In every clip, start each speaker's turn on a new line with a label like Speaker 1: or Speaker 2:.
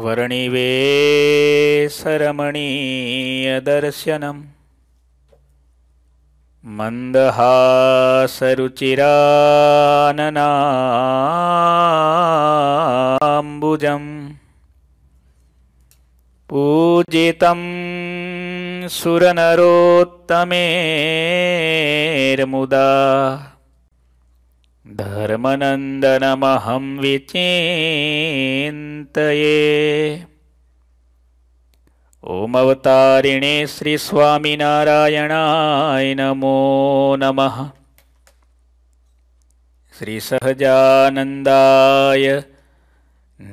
Speaker 1: वर्णिवेसरमणीयदर्शनम् मन्दहासरुचिराननाम्बुजम् पूजितं सुरनरोत्तमेर्मुदा धर्मनन्दनमहं विचेन्तये ओमवतारिणे श्रीस्वामिनारायणाय नमो नमः श्रीसहजानन्दाय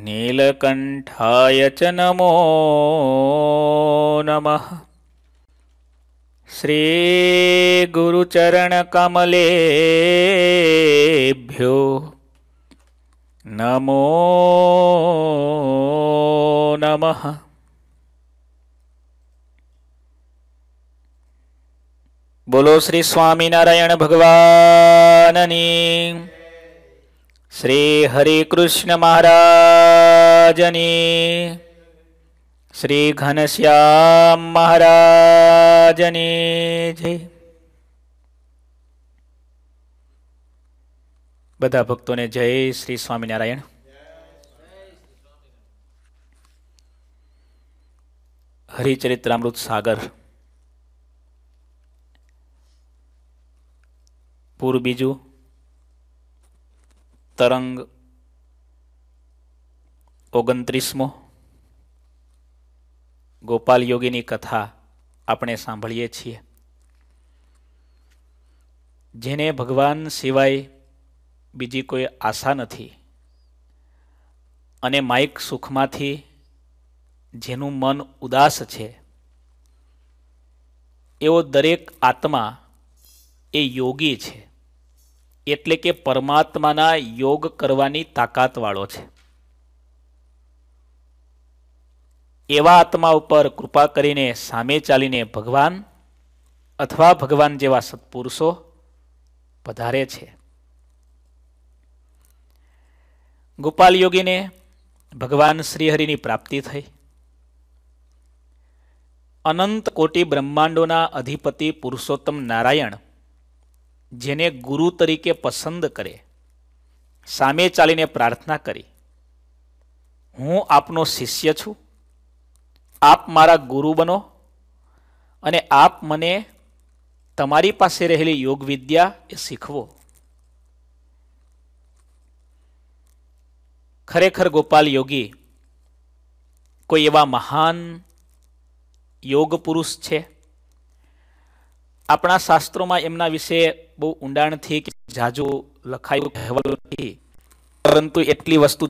Speaker 1: नीलकण्ठाय च नमो नमः श्री गुरु श्रीगुरुचरणकमलेभ्यो नमो नमः
Speaker 2: बोलो श्री श्री भगवाननी कृष्ण स्वामी नारायण
Speaker 1: श्रीस्वामिनारायणभगवाननि श्री घनश्याम महाराज મહારાજની જય બધા ભક્તોને જય શ્રી સ્વામિનારાયણ હરિચરિત રામૃત સાગર પૂર બીજું તરંગ ઓગણત્રીસમો ગોપાલ યોગીની કથા આપણે સાંભળીએ છીએ જેને ભગવાન સિવાય બીજી કોઈ આશા નથી અને માઇક સુખમાંથી જેનું મન ઉદાસ છે એવો દરેક આત્મા એ યોગી છે એટલે કે પરમાત્માના યોગ કરવાની તાકાતવાળો છે એવા આત્મા ઉપર કૃપા કરીને સામે ચાલીને ભગવાન અથવા ભગવાન જેવા સત્પુરુષો પધારે છે ગોપાલ યોગીને ભગવાન શ્રીહરિની પ્રાપ્તિ થઈ અનંત કોટી બ્રહ્માંડોના અધિપતિ પુરુષોત્તમ નારાયણ જેને ગુરુ તરીકે પસંદ કરે સામે ચાલીને પ્રાર્થના કરી હું આપનો શિષ્ય છું આપ મારા ગુરુ બનો અને આપ મને તમારી પાસે રહેલી યોગ વિદ્યા એ શીખવો ખરેખર ગોપાલ યોગી કોઈ એવા મહાન યોગ પુરુષ છે આપણા શાસ્ત્રોમાં એમના વિશે બહુ ઊંડાણથી કે જાજુ લખાયું કહેવાયું નથી પરંતુ એટલી વસ્તુ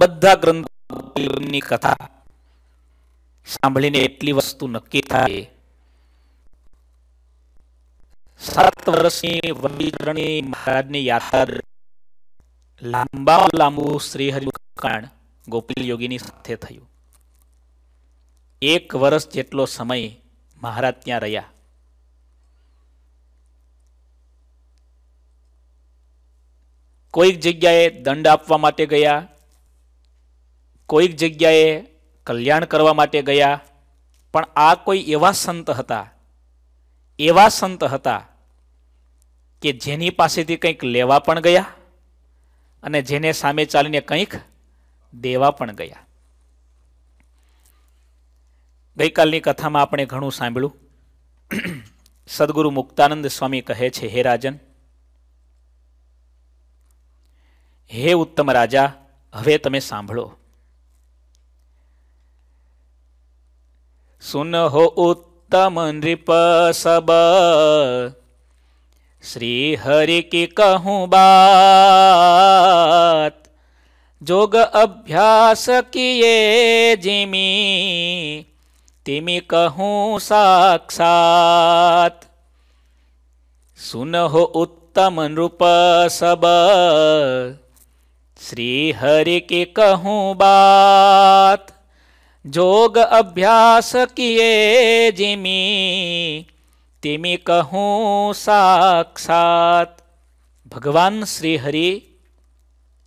Speaker 1: બધા ગ્રંથો ની કથા સાંભળીને એટલી વસ્તુ નક્કી થાય સાત વર્ષની વંદીચરણી મહારાજની યાત્રા લાંબા લાંબુ શ્રીહરિ કાણ ગોપીલ યોગીની સાથે થયું એક વર્ષ જેટલો સમય મહારાજ ત્યાં રહ્યા કોઈક જગ્યાએ દંડ આપવા માટે ગયા કોઈક જગ્યાએ કલ્યાણ કરવા માટે ગયા પણ આ કોઈ એવા સંત હતા એવા સંત હતા કે જેની પાસેથી કંઈક લેવા પણ ગયા અને જેને સામે ચાલીને કંઈક દેવા પણ ગયા ગઈકાલની કથામાં આપણે ઘણું સાંભળ્યું સદગુરુ મુક્તાનંદ સ્વામી કહે છે હે રાજન હે ઉત્તમ રાજા હવે તમે સાંભળો સુનહો ઉત્તમ નૃપ સબ શ્રી હરિ કી કહું બાત જોગ અભ્યાસ કિયે જીમી તિમી કહું સાક્ષાત સુનહો ઉત્તમ નૃપ સબ શ્રી હરિ કી કહું બાત જોગ અભ્યાસ કિયે જીમી તેમી કહું સાક્ષાત ભગવાન શ્રી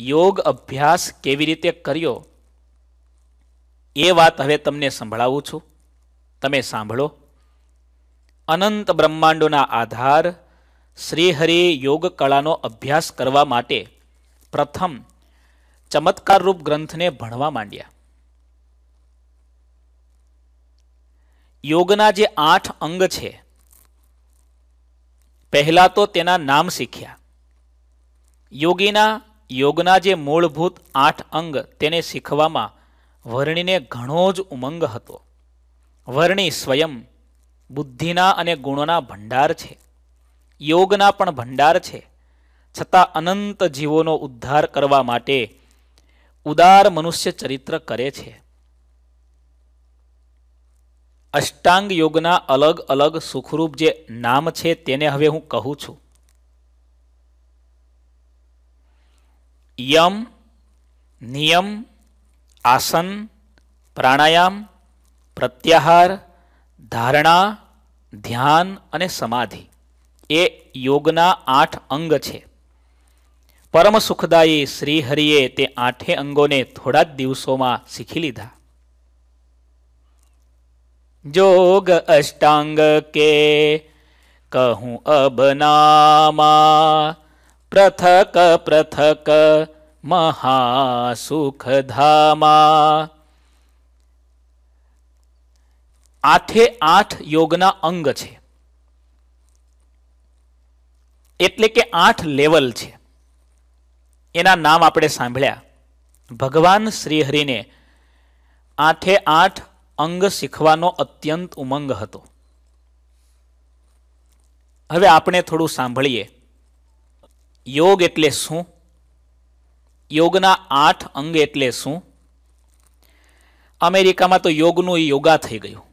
Speaker 1: યોગ અભ્યાસ કેવી રીતે કર્યો એ વાત હવે તમને સંભળાવું છું તમે સાંભળો અનંત બ્રહ્માંડોના આધાર શ્રીહરિ યોગ કળાનો અભ્યાસ કરવા માટે પ્રથમ ચમત્કારરૂપ ગ્રંથને ભણવા માંડ્યા યોગના જે આઠ અંગ છે પહેલાં તો તેના નામ શીખ્યા યોગીના યોગના જે મૂળભૂત આઠ અંગ તેને શીખવામાં વર્ણિને ઘણો જ ઉમંગ હતો વર્ણિ સ્વયં બુદ્ધિના અને ગુણોના ભંડાર છે યોગના પણ ભંડાર છે છતાં અનંત જીવોનો ઉદ્ધાર કરવા માટે ઉદાર મનુષ્ય ચરિત્ર કરે છે અષ્ટાંગ યોગના અલગ અલગ સુખરૂપ જે નામ છે તેને હવે હું કહું છું યમ નિયમ આસન પ્રાણાયામ પ્રત્યાહાર ધારણા ધ્યાન અને સમાધિ એ યોગના આઠ અંગ છે પરમ સુખદાયી શ્રીહરિએ તે આઠે અંગોને થોડા જ દિવસોમાં શીખી લીધા જોગ અષ્ટાંગ કે કહું अब नामा પ્રથક पृथक महासुख धामा આઠે આઠ યોગના અંગ છે એટલે કે આઠ લેવલ છે એના નામ આપણે સાંભળ્યા ભગવાન શ્રીહરિને આઠે આઠ અંગ શીખવાનો અત્યંત ઉમંગ હતો હવે આપણે થોડું સાંભળીએ યોગ એટલે શું યોગના આઠ અંગ એટલે શું અમેરિકામાં તો યોગનું યોગા થઈ ગયું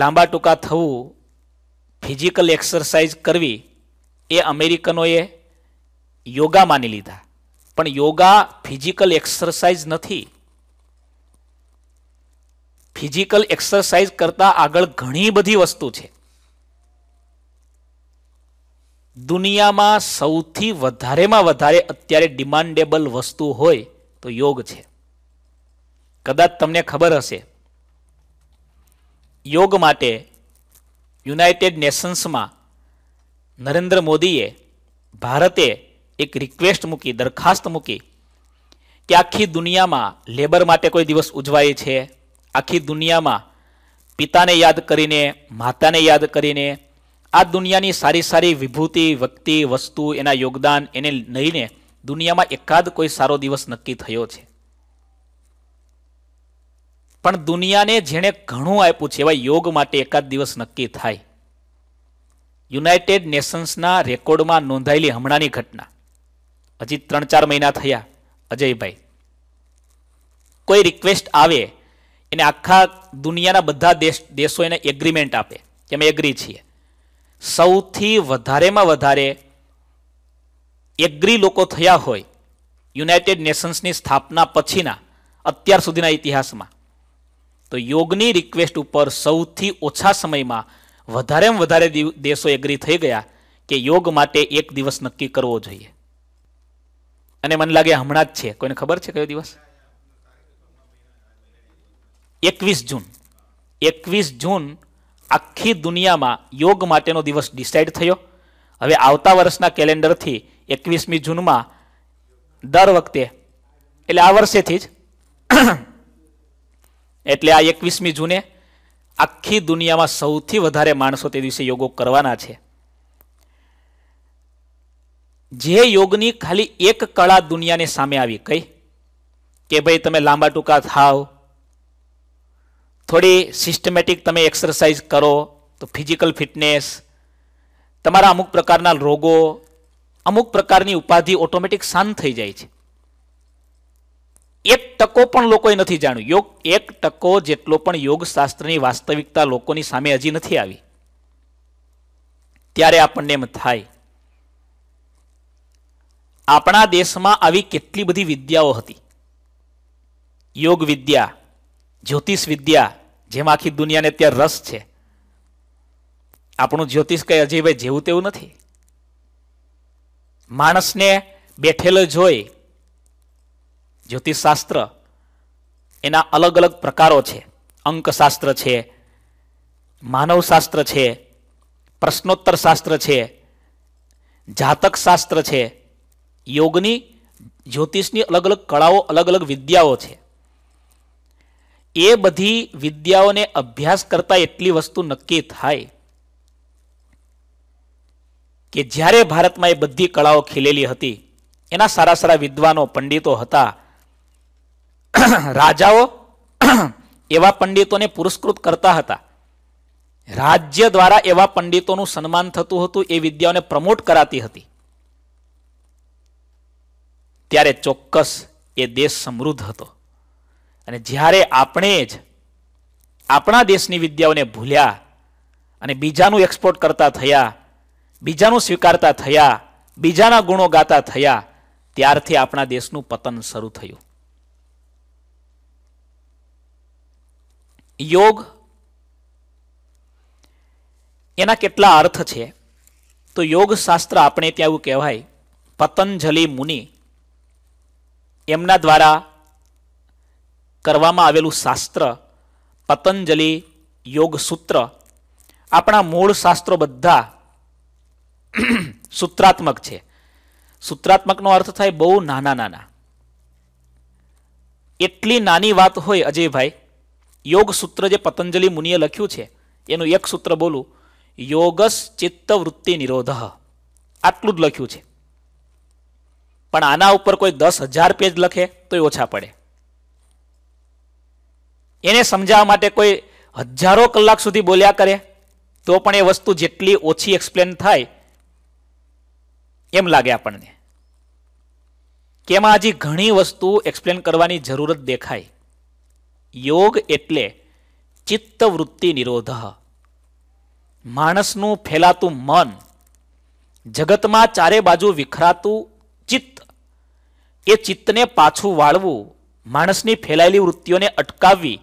Speaker 1: લાંબા ટૂંકા થવું ફિઝિકલ એક્સરસાઇઝ કરવી એ અમેરિકનોએ યોગા માની લીધા પણ યોગા ફિઝિકલ એક્સરસાઇઝ નથી ફિઝિકલ એક્સરસાઇઝ કરતાં આગળ ઘણી બધી વસ્તુ છે દુનિયામાં સૌથી વધારેમાં વધારે અત્યારે ડિમાન્ડેબલ વસ્તુ હોય તો યોગ છે કદાચ તમને ખબર હશે યોગ માટે યુનાઇટેડ નેશન્સમાં નરેન્દ્ર મોદીએ ભારતે એક રિક્વેસ્ટ મૂકી દરખાસ્ત મૂકી કે આખી દુનિયામાં લેબર માટે કોઈ દિવસ ઉજવાય છે આખી દુનિયામાં પિતાને યાદ કરીને માતાને યાદ કરીને આ દુનિયાની સારી સારી વિભૂતિ વ્યક્તિ વસ્તુ એના યોગદાન એને લઈને દુનિયામાં એકાદ કોઈ સારો દિવસ નક્કી થયો છે પણ દુનિયાને જેણે ઘણું આપ્યું છે એવા યોગ માટે એકાદ દિવસ નક્કી થાય યુનાઇટેડ નેશન્સના રેકોર્ડમાં નોંધાયેલી હમણાંની ઘટના હજી ત્રણ ચાર મહિના થયા અજયભાઈ કોઈ રિક્વેસ્ટ આવે એને આખા દુનિયાના બધા દેશ દેશો એને એગ્રીમેન્ટ આપે કે અમે એગ્રી છીએ સૌથી વધારેમાં વધારે એગ્રી લોકો થયા હોય યુનાઇટેડ નેશન્સની સ્થાપના પછીના અત્યાર સુધીના ઇતિહાસમાં તો યોગની રિક્વેસ્ટ ઉપર સૌથી ઓછા સમયમાં વધારેમાં વધારે દેશો એગ્રી થઈ ગયા કે યોગ માટે એક દિવસ નક્કી કરવો જોઈએ અને મને લાગે હમણાં જ છે કોઈને ખબર છે કયો દિવસ એકવીસ જૂન એકવીસ જૂન આખી દુનિયામાં યોગ માટેનો દિવસ ડિસાઇડ થયો હવે આવતા વર્ષના કેલેન્ડરથી એકવીસમી જૂનમાં દર વખતે એટલે આ વર્ષેથી જ એટલે આ એકવીસમી જૂને આખી દુનિયામાં સૌથી વધારે માણસો તે દિવસે યોગો કરવાના છે જે યોગની ખાલી એક કળા દુનિયાને સામે આવી કઈ કે ભાઈ તમે લાંબા ટૂંકા થાવ થોડી સિસ્ટમેટિક તમે એક્સરસાઇઝ કરો તો ફિઝિકલ ફિટનેસ તમારા અમુક પ્રકારના રોગો અમુક પ્રકારની ઉપાધિ ઓટોમેટિક શાંત થઈ જાય છે એક ટકો પણ લોકોએ નથી જાણ્યું યોગ એક ટકો જેટલો પણ યોગશાસ્ત્રની વાસ્તવિકતા લોકોની સામે હજી નથી આવી ત્યારે આપણને એમ થાય આપણા દેશમાં આવી કેટલી બધી વિદ્યાઓ હતી યોગ વિદ્યા જ્યોતિષ વિદ્યા જેમાં આખી દુનિયાને ત્યાં રસ છે આપણું જ્યોતિષ કંઈ અજયભાઈ જેવું તેવું નથી માણસને બેઠેલો જોઈ જ્યોતિષશાસ્ત્ર એના અલગ અલગ પ્રકારો છે અંકશાસ્ત્ર છે માનવશાસ્ત્ર છે પ્રશ્નોત્તર શાસ્ત્ર છે જાતક શાસ્ત્ર છે યોગની જ્યોતિષની અલગ અલગ કળાઓ અલગ અલગ વિદ્યાઓ છે એ બધી વિદ્યાઓને અભ્યાસ કરતા એટલી વસ્તુ નક્કી થાય કે જ્યારે ભારતમાં એ બધી કળાઓ ખીલેલી હતી એના સારા સારા વિદ્વાનો પંડિતો હતા રાજાઓ એવા પંડિતોને પુરસ્કૃત કરતા હતા રાજ્ય દ્વારા એવા પંડિતોનું સન્માન થતું હતું એ વિદ્યાઓને પ્રમોટ કરાતી હતી ત્યારે ચોક્કસ એ દેશ સમૃદ્ધ હતો અને જ્યારે આપણે જ આપણા દેશની વિદ્યાઓને ભૂલ્યા અને બીજાનું એક્સપોર્ટ કરતા થયા બીજાનું સ્વીકારતા થયા બીજાના ગુણો ગાતા થયા ત્યારથી આપણા દેશનું પતન શરૂ થયું યોગ એના કેટલા અર્થ છે તો યોગશાસ્ત્ર આપણે ત્યાં એવું કહેવાય પતંજલિ મુનિ એમના દ્વારા કરવામાં આવેલું શાસ્ત્ર પતંજલિ યોગ સૂત્ર આપણા મૂળ શાસ્ત્રો બધા સૂત્રાત્મક છે સૂત્રાત્મકનો અર્થ થાય બહુ નાના નાના એટલી નાની વાત હોય અજયભાઈ યોગ સૂત્ર જે પતંજલિ મુનિએ લખ્યું છે એનું એક સૂત્ર બોલું યોગસ ચિત્તવૃત્તિ નિરોધ આટલું જ લખ્યું છે પણ આના ઉપર કોઈ દસ હજાર પેજ લખે તો ઓછા પડે એને સમજાવવા માટે કોઈ હજારો કલાક સુધી બોલ્યા કરે તો પણ એ વસ્તુ જેટલી ઓછી એક્સપ્લેન થાય એમ લાગે આપણને કે એમાં હજી ઘણી વસ્તુ એક્સપ્લેન કરવાની જરૂરત દેખાય યોગ એટલે ચિત્તવૃત્તિ નિરોધ માણસનું ફેલાતું મન જગતમાં ચારે બાજુ વિખરાતું ચિત્ત એ ચિત્તને પાછું વાળવું માણસની ફેલાયેલી વૃત્તિઓને અટકાવવી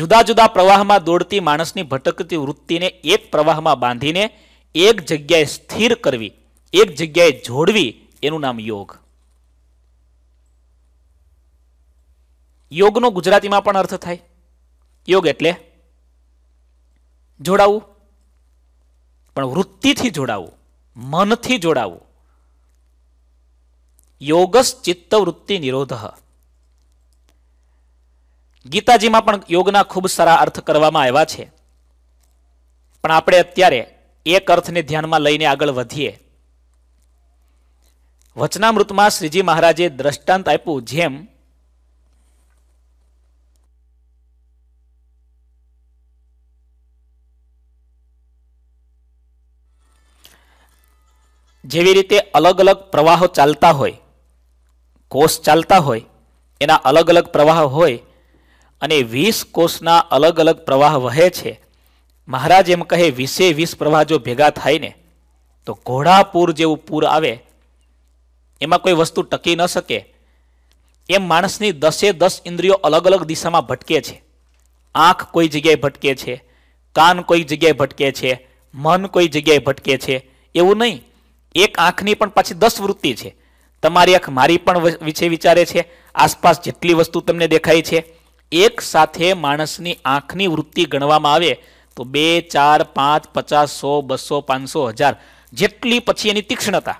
Speaker 1: જુદા જુદા પ્રવાહમાં દોડતી માણસની ભટકતી વૃત્તિને એક પ્રવાહમાં બાંધીને એક જગ્યાએ સ્થિર કરવી એક જગ્યાએ જોડવી એનું નામ યોગ યોગનો ગુજરાતીમાં પણ અર્થ થાય યોગ એટલે જોડાવું પણ વૃત્તિથી જોડાવું મનથી જોડાવું યોગસ ચિત્તવૃત્તિ નિરોધ ગીતાજીમાં પણ યોગના ખૂબ સારા અર્થ કરવામાં આવ્યા છે પણ આપણે અત્યારે એક અર્થને ધ્યાનમાં લઈને આગળ વધીએ વચનામૃતમાં શ્રીજી મહારાજે દ્રષ્ટાંત આપ્યું જેમ જેવી રીતે અલગ અલગ પ્રવાહો ચાલતા હોય કોષ ચાલતા હોય એના અલગ અલગ પ્રવાહ હોય અને વીસ કોષના અલગ અલગ પ્રવાહ વહે છે મહારાજ એમ કહે વીસે વીસ પ્રવાહ જો ભેગા થાય ને તો ઘોડાપુર જેવું પૂર આવે એમાં કોઈ વસ્તુ ટકી ન શકે એમ માણસની દસે દસ ઇન્દ્રિયો અલગ અલગ દિશામાં ભટકે છે આંખ કોઈ જગ્યાએ ભટકે છે કાન કોઈ જગ્યાએ ભટકે છે મન કોઈ જગ્યાએ ભટકે છે એવું નહીં એક આંખની પણ પાછી દસ વૃત્તિ છે તમારી આંખ મારી પણ વિશે વિચારે છે આસપાસ જેટલી વસ્તુ તમને દેખાય છે એક સાથે માણસની આંખની વૃત્તિ ગણવામાં આવે તો બે ચાર પાંચ પચાસ સો બસો પાંચસો હજાર જેટલી પછી એની તીક્ષ્ણતા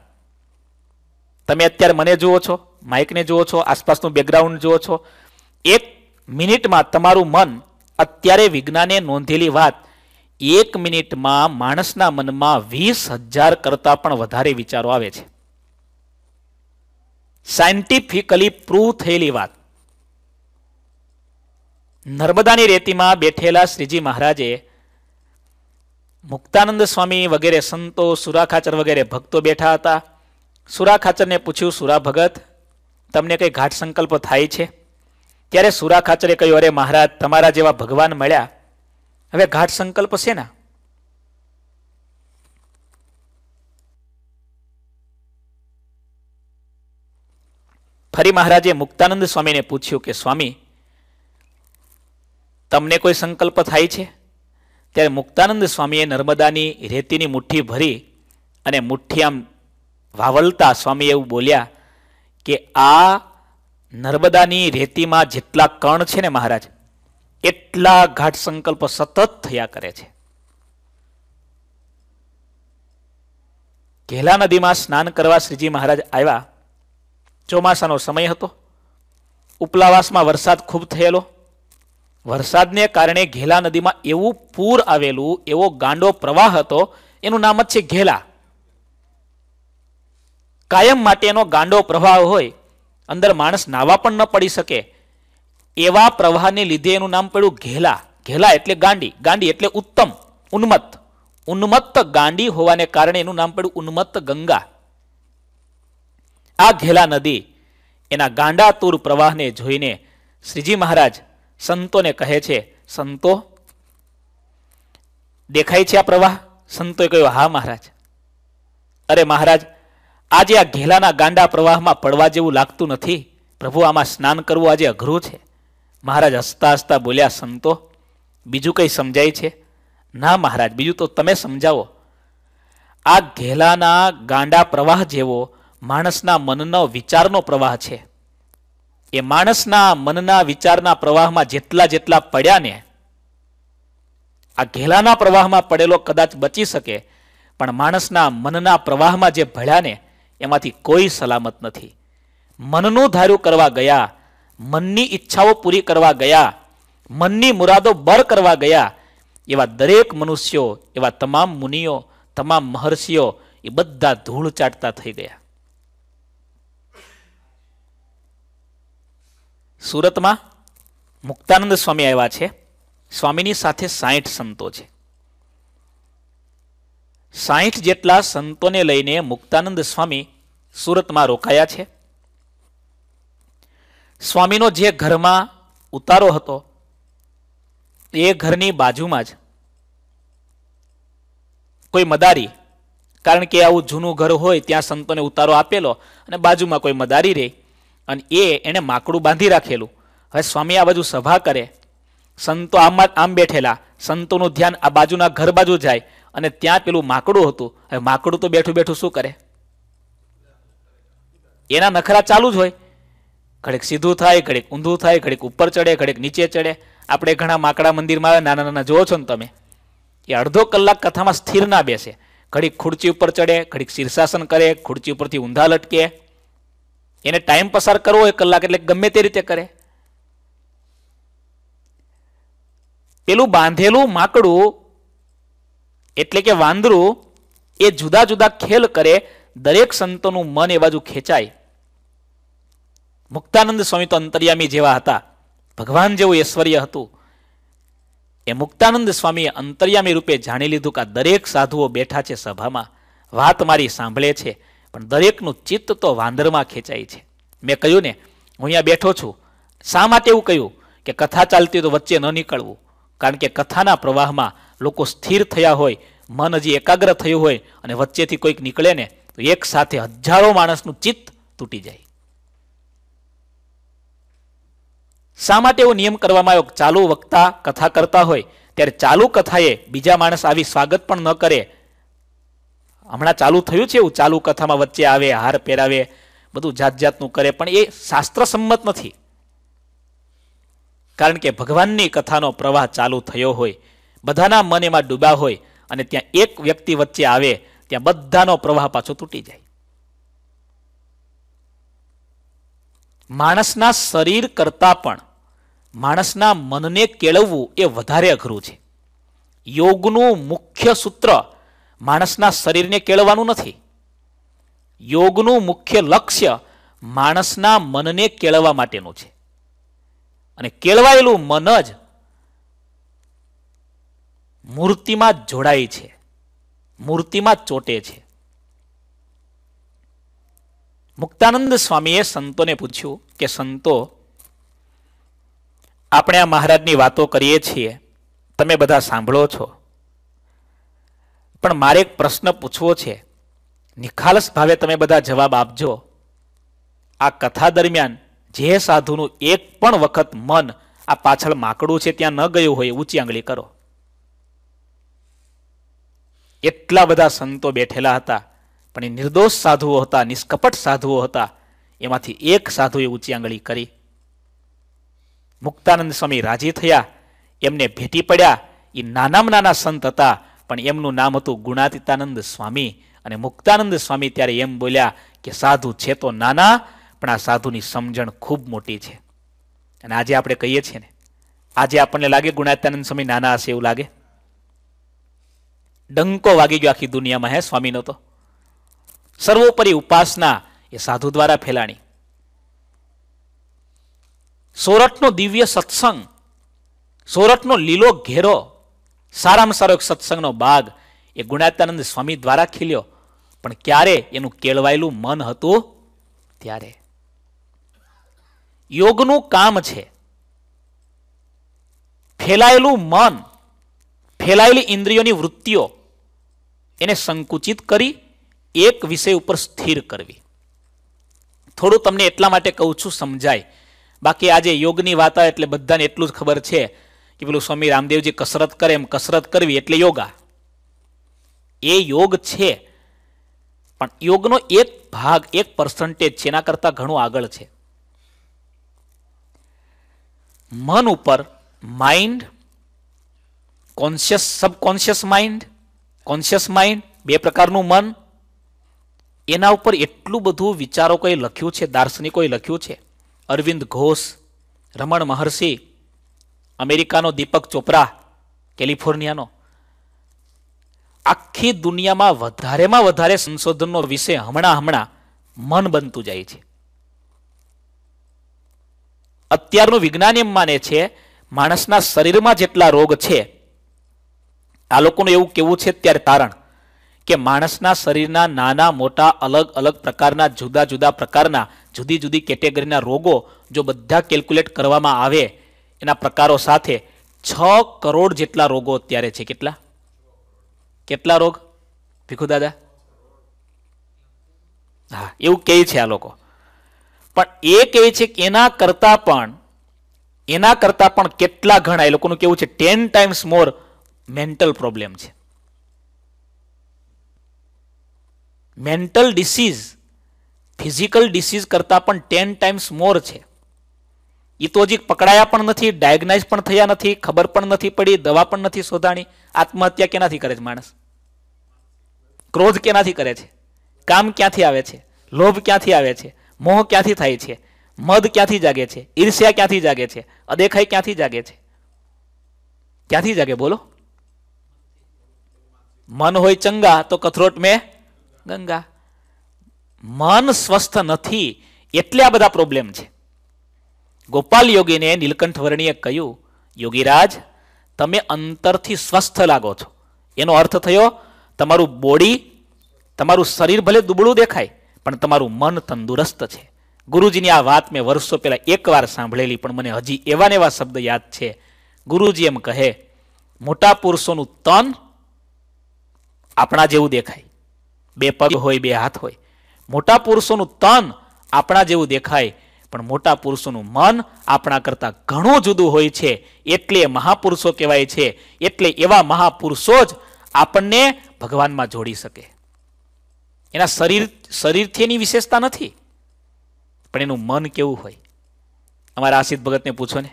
Speaker 1: તમે અત્યારે મને જુઓ છો માઇકને જુઓ છો આસપાસનું બેકગ્રાઉન્ડ જુઓ છો એક મિનિટમાં તમારું મન અત્યારે વિજ્ઞાને નોંધેલી વાત એક મિનિટમાં માણસના મનમાં વીસ હજાર કરતાં પણ વધારે વિચારો આવે છે સાયન્ટિફિકલી પ્રૂવ થયેલી વાત નર્મદાની રેતીમાં બેઠેલા શ્રીજી મહારાજે મુક્તાનંદ સ્વામી વગેરે સંતો સુરા ખાચર વગેરે ભક્તો બેઠા હતા સુરા ખાચરને પૂછ્યું સુરા ભગત તમને કંઈ ઘાટ સંકલ્પ થાય છે ત્યારે સુરા ખાચરે કહ્યું અરે મહારાજ તમારા જેવા ભગવાન મળ્યા હવે ઘાટ સંકલ્પ છે ને ફરી મહારાજે મુક્તાનંદ સ્વામીને પૂછ્યું કે સ્વામી તમને કોઈ સંકલ્પ થાય છે ત્યારે મુક્તાનંદ સ્વામીએ નર્મદાની રેતીની મુઠ્ઠી ભરી અને મુઠ્ઠી આમ વાવલતા સ્વામી એવું બોલ્યા કે આ નર્મદાની રેતીમાં જેટલા કણ છે ને મહારાજ એટલા ઘાટ સંકલ્પ સતત થયા કરે છે ઘેલા નદીમાં સ્નાન કરવા શ્રીજી મહારાજ આવ્યા ચોમાસાનો સમય હતો ઉપલાવાસમાં વરસાદ ખૂબ થયેલો વરસાદને કારણે ઘેલા નદીમાં એવું પૂર આવેલું એવો ગાંડો પ્રવાહ હતો એનું નામ જ છે ઘેલા કાયમ માટેનો ગાંડો પ્રવાહ હોય અંદર માણસ નાવા પણ ન પડી શકે એવા પ્રવાહને લીધે એનું નામ પડ્યું ઘેલા ઘેલા એટલે ગાંડી ગાંડી એટલે ઉત્તમ ઉન્મત્ત ઉન્મત્ત ગાંડી હોવાને કારણે એનું નામ પડ્યું ઉન્મત્ત ગંગા આ ઘેલા નદી એના ગાંડાતુર પ્રવાહને જોઈને શ્રીજી મહારાજ સંતોને કહે છે સંતો દેખાય છે આ પ્રવાહ સંતોએ કહ્યું હા મહારાજ અરે મહારાજ આજે આ ઘેલાના ગાંડા પ્રવાહમાં પડવા જેવું લાગતું નથી પ્રભુ આમાં સ્નાન કરવું આજે અઘરું છે મહારાજ હસતા હસતા બોલ્યા સંતો બીજું કંઈ સમજાય છે ના મહારાજ બીજું તો તમે સમજાવો આ ઘેલાના ગાંડા પ્રવાહ જેવો માણસના મનનો વિચારનો પ્રવાહ છે એ માણસના મનના વિચારના પ્રવાહમાં જેટલા જેટલા પડ્યા ને આ ઘેલાના પ્રવાહમાં પડેલો કદાચ બચી શકે પણ માણસના મનના પ્રવાહમાં જે ભળ્યા ને એમાંથી કોઈ સલામત નથી મનનું ધાર્યું કરવા ગયા મનની ઈચ્છાઓ પૂરી કરવા ગયા મનની મુરાદો બર કરવા ગયા એવા દરેક મનુષ્યો એવા તમામ મુનિઓ તમામ મહર્ષિઓ એ બધા ધૂળ ચાટતા થઈ ગયા સુરતમાં મુક્તાનંદ સ્વામી આવ્યા છે સ્વામીની સાથે સાહીઠ સંતો છે સાહીઠ જેટલા સંતોને લઈને મુક્તાનંદ સ્વામી સુરતમાં રોકાયા છે સ્વામીનો જે ઘરમાં ઉતારો હતો એ ઘરની બાજુમાં જ કોઈ મદારી કારણ કે આવું જૂનું ઘર હોય ત્યાં સંતોને ઉતારો આપેલો અને બાજુમાં કોઈ મદારી રહી અને એ એણે માકડું બાંધી રાખેલું હવે સ્વામી આ બાજુ સભા કરે સંતો આમ આમ બેઠેલા સંતોનું ધ્યાન આ બાજુના ઘર બાજુ જાય અને ત્યાં પેલું માકડું હતું હવે માકડું તો બેઠું બેઠું શું કરે એના નખરા ચાલુ જ હોય ઘડીક સીધું થાય ઘડીક ઊંધું થાય ઘડીક ઉપર ચડે ઘડીક નીચે ચડે આપણે ઘણા માકડા મંદિરમાં નાના નાના જુઓ છો ને તમે એ અડધો કલાક કથામાં સ્થિર ના બેસે ઘડીક ખુરચી ઉપર ચડે ઘડીક શીર્ષાસન કરે ખુરચી ઉપરથી ઊંધા લટકે એને ટાઈમ પસાર કરવો હોય કલાક એટલે ગમે તે રીતે કરે પેલું બાંધેલું માકડું એટલે કે વાંદરું એ જુદા જુદા ખેલ કરે દરેક સંતોનું મન એ બાજુ ખેંચાય મુક્તાનંદ સ્વામી તો અંતર્યામી જેવા હતા ભગવાન જેવું ઐશ્વર્ય હતું એ મુક્તાનંદ સ્વામીએ અંતર્યામી રૂપે જાણી લીધું કે દરેક સાધુઓ બેઠા છે સભામાં વાત મારી સાંભળે છે પણ દરેકનું ચિત્ત તો વાંદરમાં ખેંચાય છે મેં કહ્યું ને હું અહીંયા બેઠો છું શા માટે એવું કહ્યું કે કથા ચાલતી તો વચ્ચે ન નીકળવું કારણ કે કથાના પ્રવાહમાં લોકો સ્થિર થયા હોય મન હજી એકાગ્ર થયું હોય અને વચ્ચેથી કોઈક નીકળે ને તો એક સાથે હજારો માણસનું ચિત્ત તૂટી જાય શા માટે એવો નિયમ કરવામાં આવ્યો ચાલુ વક્તા કથા કરતા હોય ત્યારે ચાલુ કથાએ બીજા માણસ આવી સ્વાગત પણ ન કરે હમણાં ચાલુ થયું છે એવું ચાલુ કથામાં વચ્ચે આવે હાર પહેરાવે બધું જાત જાતનું કરે પણ એ શાસ્ત્ર સંમત નથી કારણ કે ભગવાનની કથાનો પ્રવાહ ચાલુ થયો હોય બધાના મન એમાં ડૂબા હોય અને ત્યાં એક વ્યક્તિ વચ્ચે આવે ત્યાં બધાનો પ્રવાહ પાછો તૂટી જાય માણસના શરીર કરતા પણ માણસના મનને કેળવવું એ વધારે અઘરું છે યોગનું મુખ્ય સૂત્ર માણસના શરીરને કેળવાનું નથી યોગનું મુખ્ય લક્ષ્ય માણસના મનને કેળવવા માટેનું છે અને કેળવાયેલું મન જ મૂર્તિમાં જોડાય છે મૂર્તિમાં ચોટે છે મુક્તાનંદ સ્વામીએ સંતોને પૂછ્યું કે સંતો આપણે આ મહારાજની વાતો કરીએ છીએ તમે બધા સાંભળો છો પણ મારે એક પ્રશ્ન પૂછવો છે નિખાલસ ભાવે તમે બધા જવાબ આપજો આ કથા દરમિયાન જે સાધુનું એક પણ વખત મન આ પાછળ માકડું છે ત્યાં ન ગયું હોય ઊંચી આંગળી કરો એટલા બધા સંતો બેઠેલા હતા પણ એ નિર્દોષ સાધુઓ હતા નિષ્કપટ સાધુઓ હતા એમાંથી એક સાધુએ ઊંચી આંગળી કરી મુક્તાનંદ સ્વામી રાજી થયા એમને ભેટી પડ્યા એ નાનામાં નાના સંત હતા પણ એમનું નામ હતું ગુણાતીતાનંદ સ્વામી અને મુક્તાનંદ સ્વામી ત્યારે એમ બોલ્યા કે સાધુ છે તો નાના પણ આ સાધુની સમજણ ખૂબ મોટી છે અને આજે આપણે કહીએ છીએ ને આજે આપણને લાગે ગુણાત્યાનંદ સ્વામી નાના હશે એવું લાગે ડંકો વાગી ગયો આખી દુનિયામાં હે સ્વામીનો તો સર્વોપરી ઉપાસના એ સાધુ દ્વારા ફેલાણી સોરઠનો દિવ્ય સત્સંગ સોરઠનો લીલો ઘેરો સારામાં સારો એક સત્સંગનો ભાગ એ ગુણાત્યાનંદ સ્વામી દ્વારા ખીલ્યો પણ ક્યારે એનું કેળવાયેલું મન હતું ત્યારે યોગનું કામ છે ફેલાયેલું મન ફેલાયેલી ઇન્દ્રિયોની વૃત્તિઓ એને સંકુચિત કરી એક વિષય ઉપર સ્થિર કરવી થોડું તમને એટલા માટે કહું છું સમજાય બાકી આજે યોગની વાત એટલે બધાને એટલું જ ખબર છે કે પેલું સ્વામી રામદેવજી કસરત કરે એમ કસરત કરવી એટલે યોગા એ યોગ છે પણ યોગનો એક ભાગ એક પર્સન્ટેજ છે એના કરતાં ઘણું આગળ છે મન ઉપર mind conscious subconscious mind conscious mind બે પ્રકારનું મન એના ઉપર એટલું બધું વિચારો કોઈ લખ્યું છે દાર્શનિકોએ લખ્યું છે અરવિંદ ઘોષ રમણ મહર્ષિ અમેરિકાનો દીપક ચોપરા કેલિફોર્નિયાનો આખી દુનિયામાં વધારેમાં વધારે સંશોધનનો વિષય હમણાં હમણાં મન બનતું જાય છે અત્યારનું વિજ્ઞાન એમ માને છે માણસના શરીરમાં જેટલા રોગ છે આ લોકોનું એવું કેવું છે ત્યારે તારણ કે માણસના શરીરના નાના મોટા અલગ અલગ પ્રકારના જુદા જુદા પ્રકારના જુદી જુદી કેટેગરીના રોગો જો બધા કેલ્ક્યુલેટ કરવામાં આવે એના પ્રકારો સાથે છ કરોડ જેટલા રોગો અત્યારે છે કેટલા કેટલા રોગ ભીખુ દાદા હા એવું કહે છે આ લોકો પણ એ કહે છે કે એના કરતાં પણ એના કરતાં પણ કેટલા ઘણા એ લોકોનું કેવું છે ten times more mental problem છે મેન્ટલ ડિસીઝ ફિઝિકલ ડિસીઝ કરતાં પણ ટેન ટાઈમ્સ મોર છે એ તો પકડાયા પણ નથી ડાયગ્નાઇઝ પણ થયા નથી ખબર પણ નથી પડી દવા પણ નથી શોધાણી આત્મહત્યા કેનાથી કરે છે માણસ ક્રોધ કેનાથી કરે છે કામ ક્યાંથી આવે છે લોભ ક્યાંથી આવે છે મોહ ક્યાંથી થાય છે મદ ક્યાંથી જાગે છે ઈર્ષ્યા ક્યાંથી જાગે છે અદેખાઈ ક્યાંથી જાગે છે ક્યાંથી જાગે બોલો મન હોય ચંગા તો કથરોટ મેં ગંગા મન સ્વસ્થ નથી એટલે આ બધા પ્રોબ્લેમ છે ગોપાલ યોગીને નીલકંઠ વર્ણીએ કહ્યું યોગીરાજ તમે અંતરથી સ્વસ્થ લાગો છો એનો અર્થ થયો તમારું બોડી તમારું શરીર ભલે દુબળું દેખાય પણ તમારું મન તંદુરસ્ત છે ગુરુજીની આ વાત મેં વર્ષો પહેલાં એકવાર સાંભળેલી પણ મને હજી એવા ને એવા શબ્દ યાદ છે ગુરુજી એમ કહે મોટા પુરુષોનું તન આપણા જેવું દેખાય બે પગ હોય બે હાથ હોય મોટા પુરુષોનું તન આપણા જેવું દેખાય પણ મોટા પુરુષોનું મન આપણા કરતાં ઘણું જુદું હોય છે એટલે મહાપુરુષો કહેવાય છે એટલે એવા મહાપુરુષો જ આપણને ભગવાનમાં જોડી શકે એના શરીર શરીરથી એની વિશેષતા નથી પણ એનું મન કેવું હોય અમારા આશિત ભગતને પૂછો ને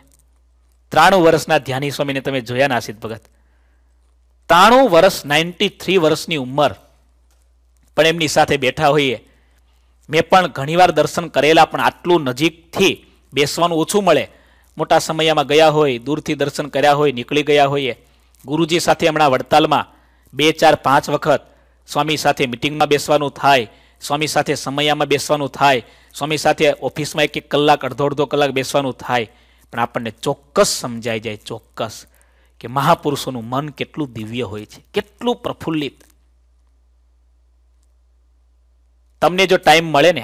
Speaker 1: ત્રાણું વર્ષના ધ્યાની સ્વામીને તમે જોયા ને આશિત ભગત ત્રાણું વર્ષ નાઇન્ટી થ્રી વર્ષની ઉંમર પણ એમની સાથે બેઠા હોઈએ મેં પણ ઘણીવાર દર્શન કરેલા પણ આટલું નજીકથી બેસવાનું ઓછું મળે મોટા સમયમાં ગયા હોય દૂરથી દર્શન કર્યા હોય નીકળી ગયા હોઈએ ગુરુજી સાથે હમણાં વડતાલમાં બે ચાર પાંચ વખત સ્વામી સાથે મિટિંગમાં બેસવાનું થાય સ્વામી સાથે સમયામાં બેસવાનું થાય સ્વામી સાથે ઓફિસમાં એક એક કલાક અડધો અડધો કલાક બેસવાનું થાય પણ આપણને ચોક્કસ સમજાઈ જાય ચોક્કસ કે મહાપુરુષોનું મન કેટલું દિવ્ય હોય છે કેટલું પ્રફુલ્લિત તમને જો ટાઈમ મળે ને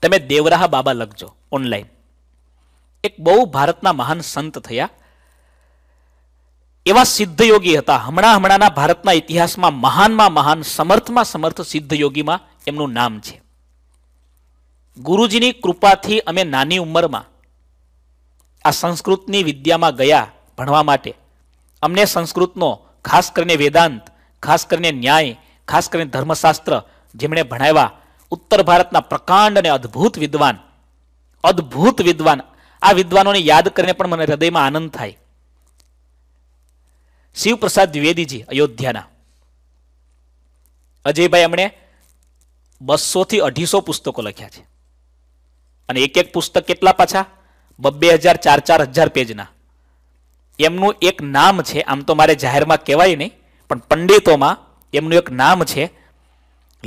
Speaker 1: તમે દેવરાહ બાબા લખજો ઓનલાઈન એક બહુ ભારતના મહાન સંત થયા એવા સિદ્ધ યોગી હતા હમણાં હમણાંના ભારતના ઇતિહાસમાં મહાનમાં મહાન સમર્થમાં સમર્થ સિદ્ધ યોગીમાં એમનું નામ છે ગુરુજીની કૃપાથી અમે નાની ઉંમરમાં આ સંસ્કૃતની વિદ્યામાં ગયા ભણવા માટે અમને સંસ્કૃતનો ખાસ કરીને વેદાંત ખાસ કરીને ન્યાય ખાસ કરીને ધર્મશાસ્ત્ર જેમણે ભણાવ્યા ઉત્તર ભારતના પ્રકાંડ અને અદ્ભુત વિદ્વાન અદ્ભુત વિદ્વાન આ વિદ્વાનોને યાદ કરીને પણ મને હૃદયમાં આનંદ થાય શિવપ્રસાદ દ્વિવેદીજી અયોધ્યાના અજયભાઈ એમણે બસોથી અઢીસો પુસ્તકો લખ્યા છે અને એક એક પુસ્તક કેટલા પાછા બબ્બે હજાર ચાર ચાર હજાર પેજના એમનું એક નામ છે આમ તો મારે જાહેરમાં કહેવાય નહીં પણ પંડિતોમાં એમનું એક નામ છે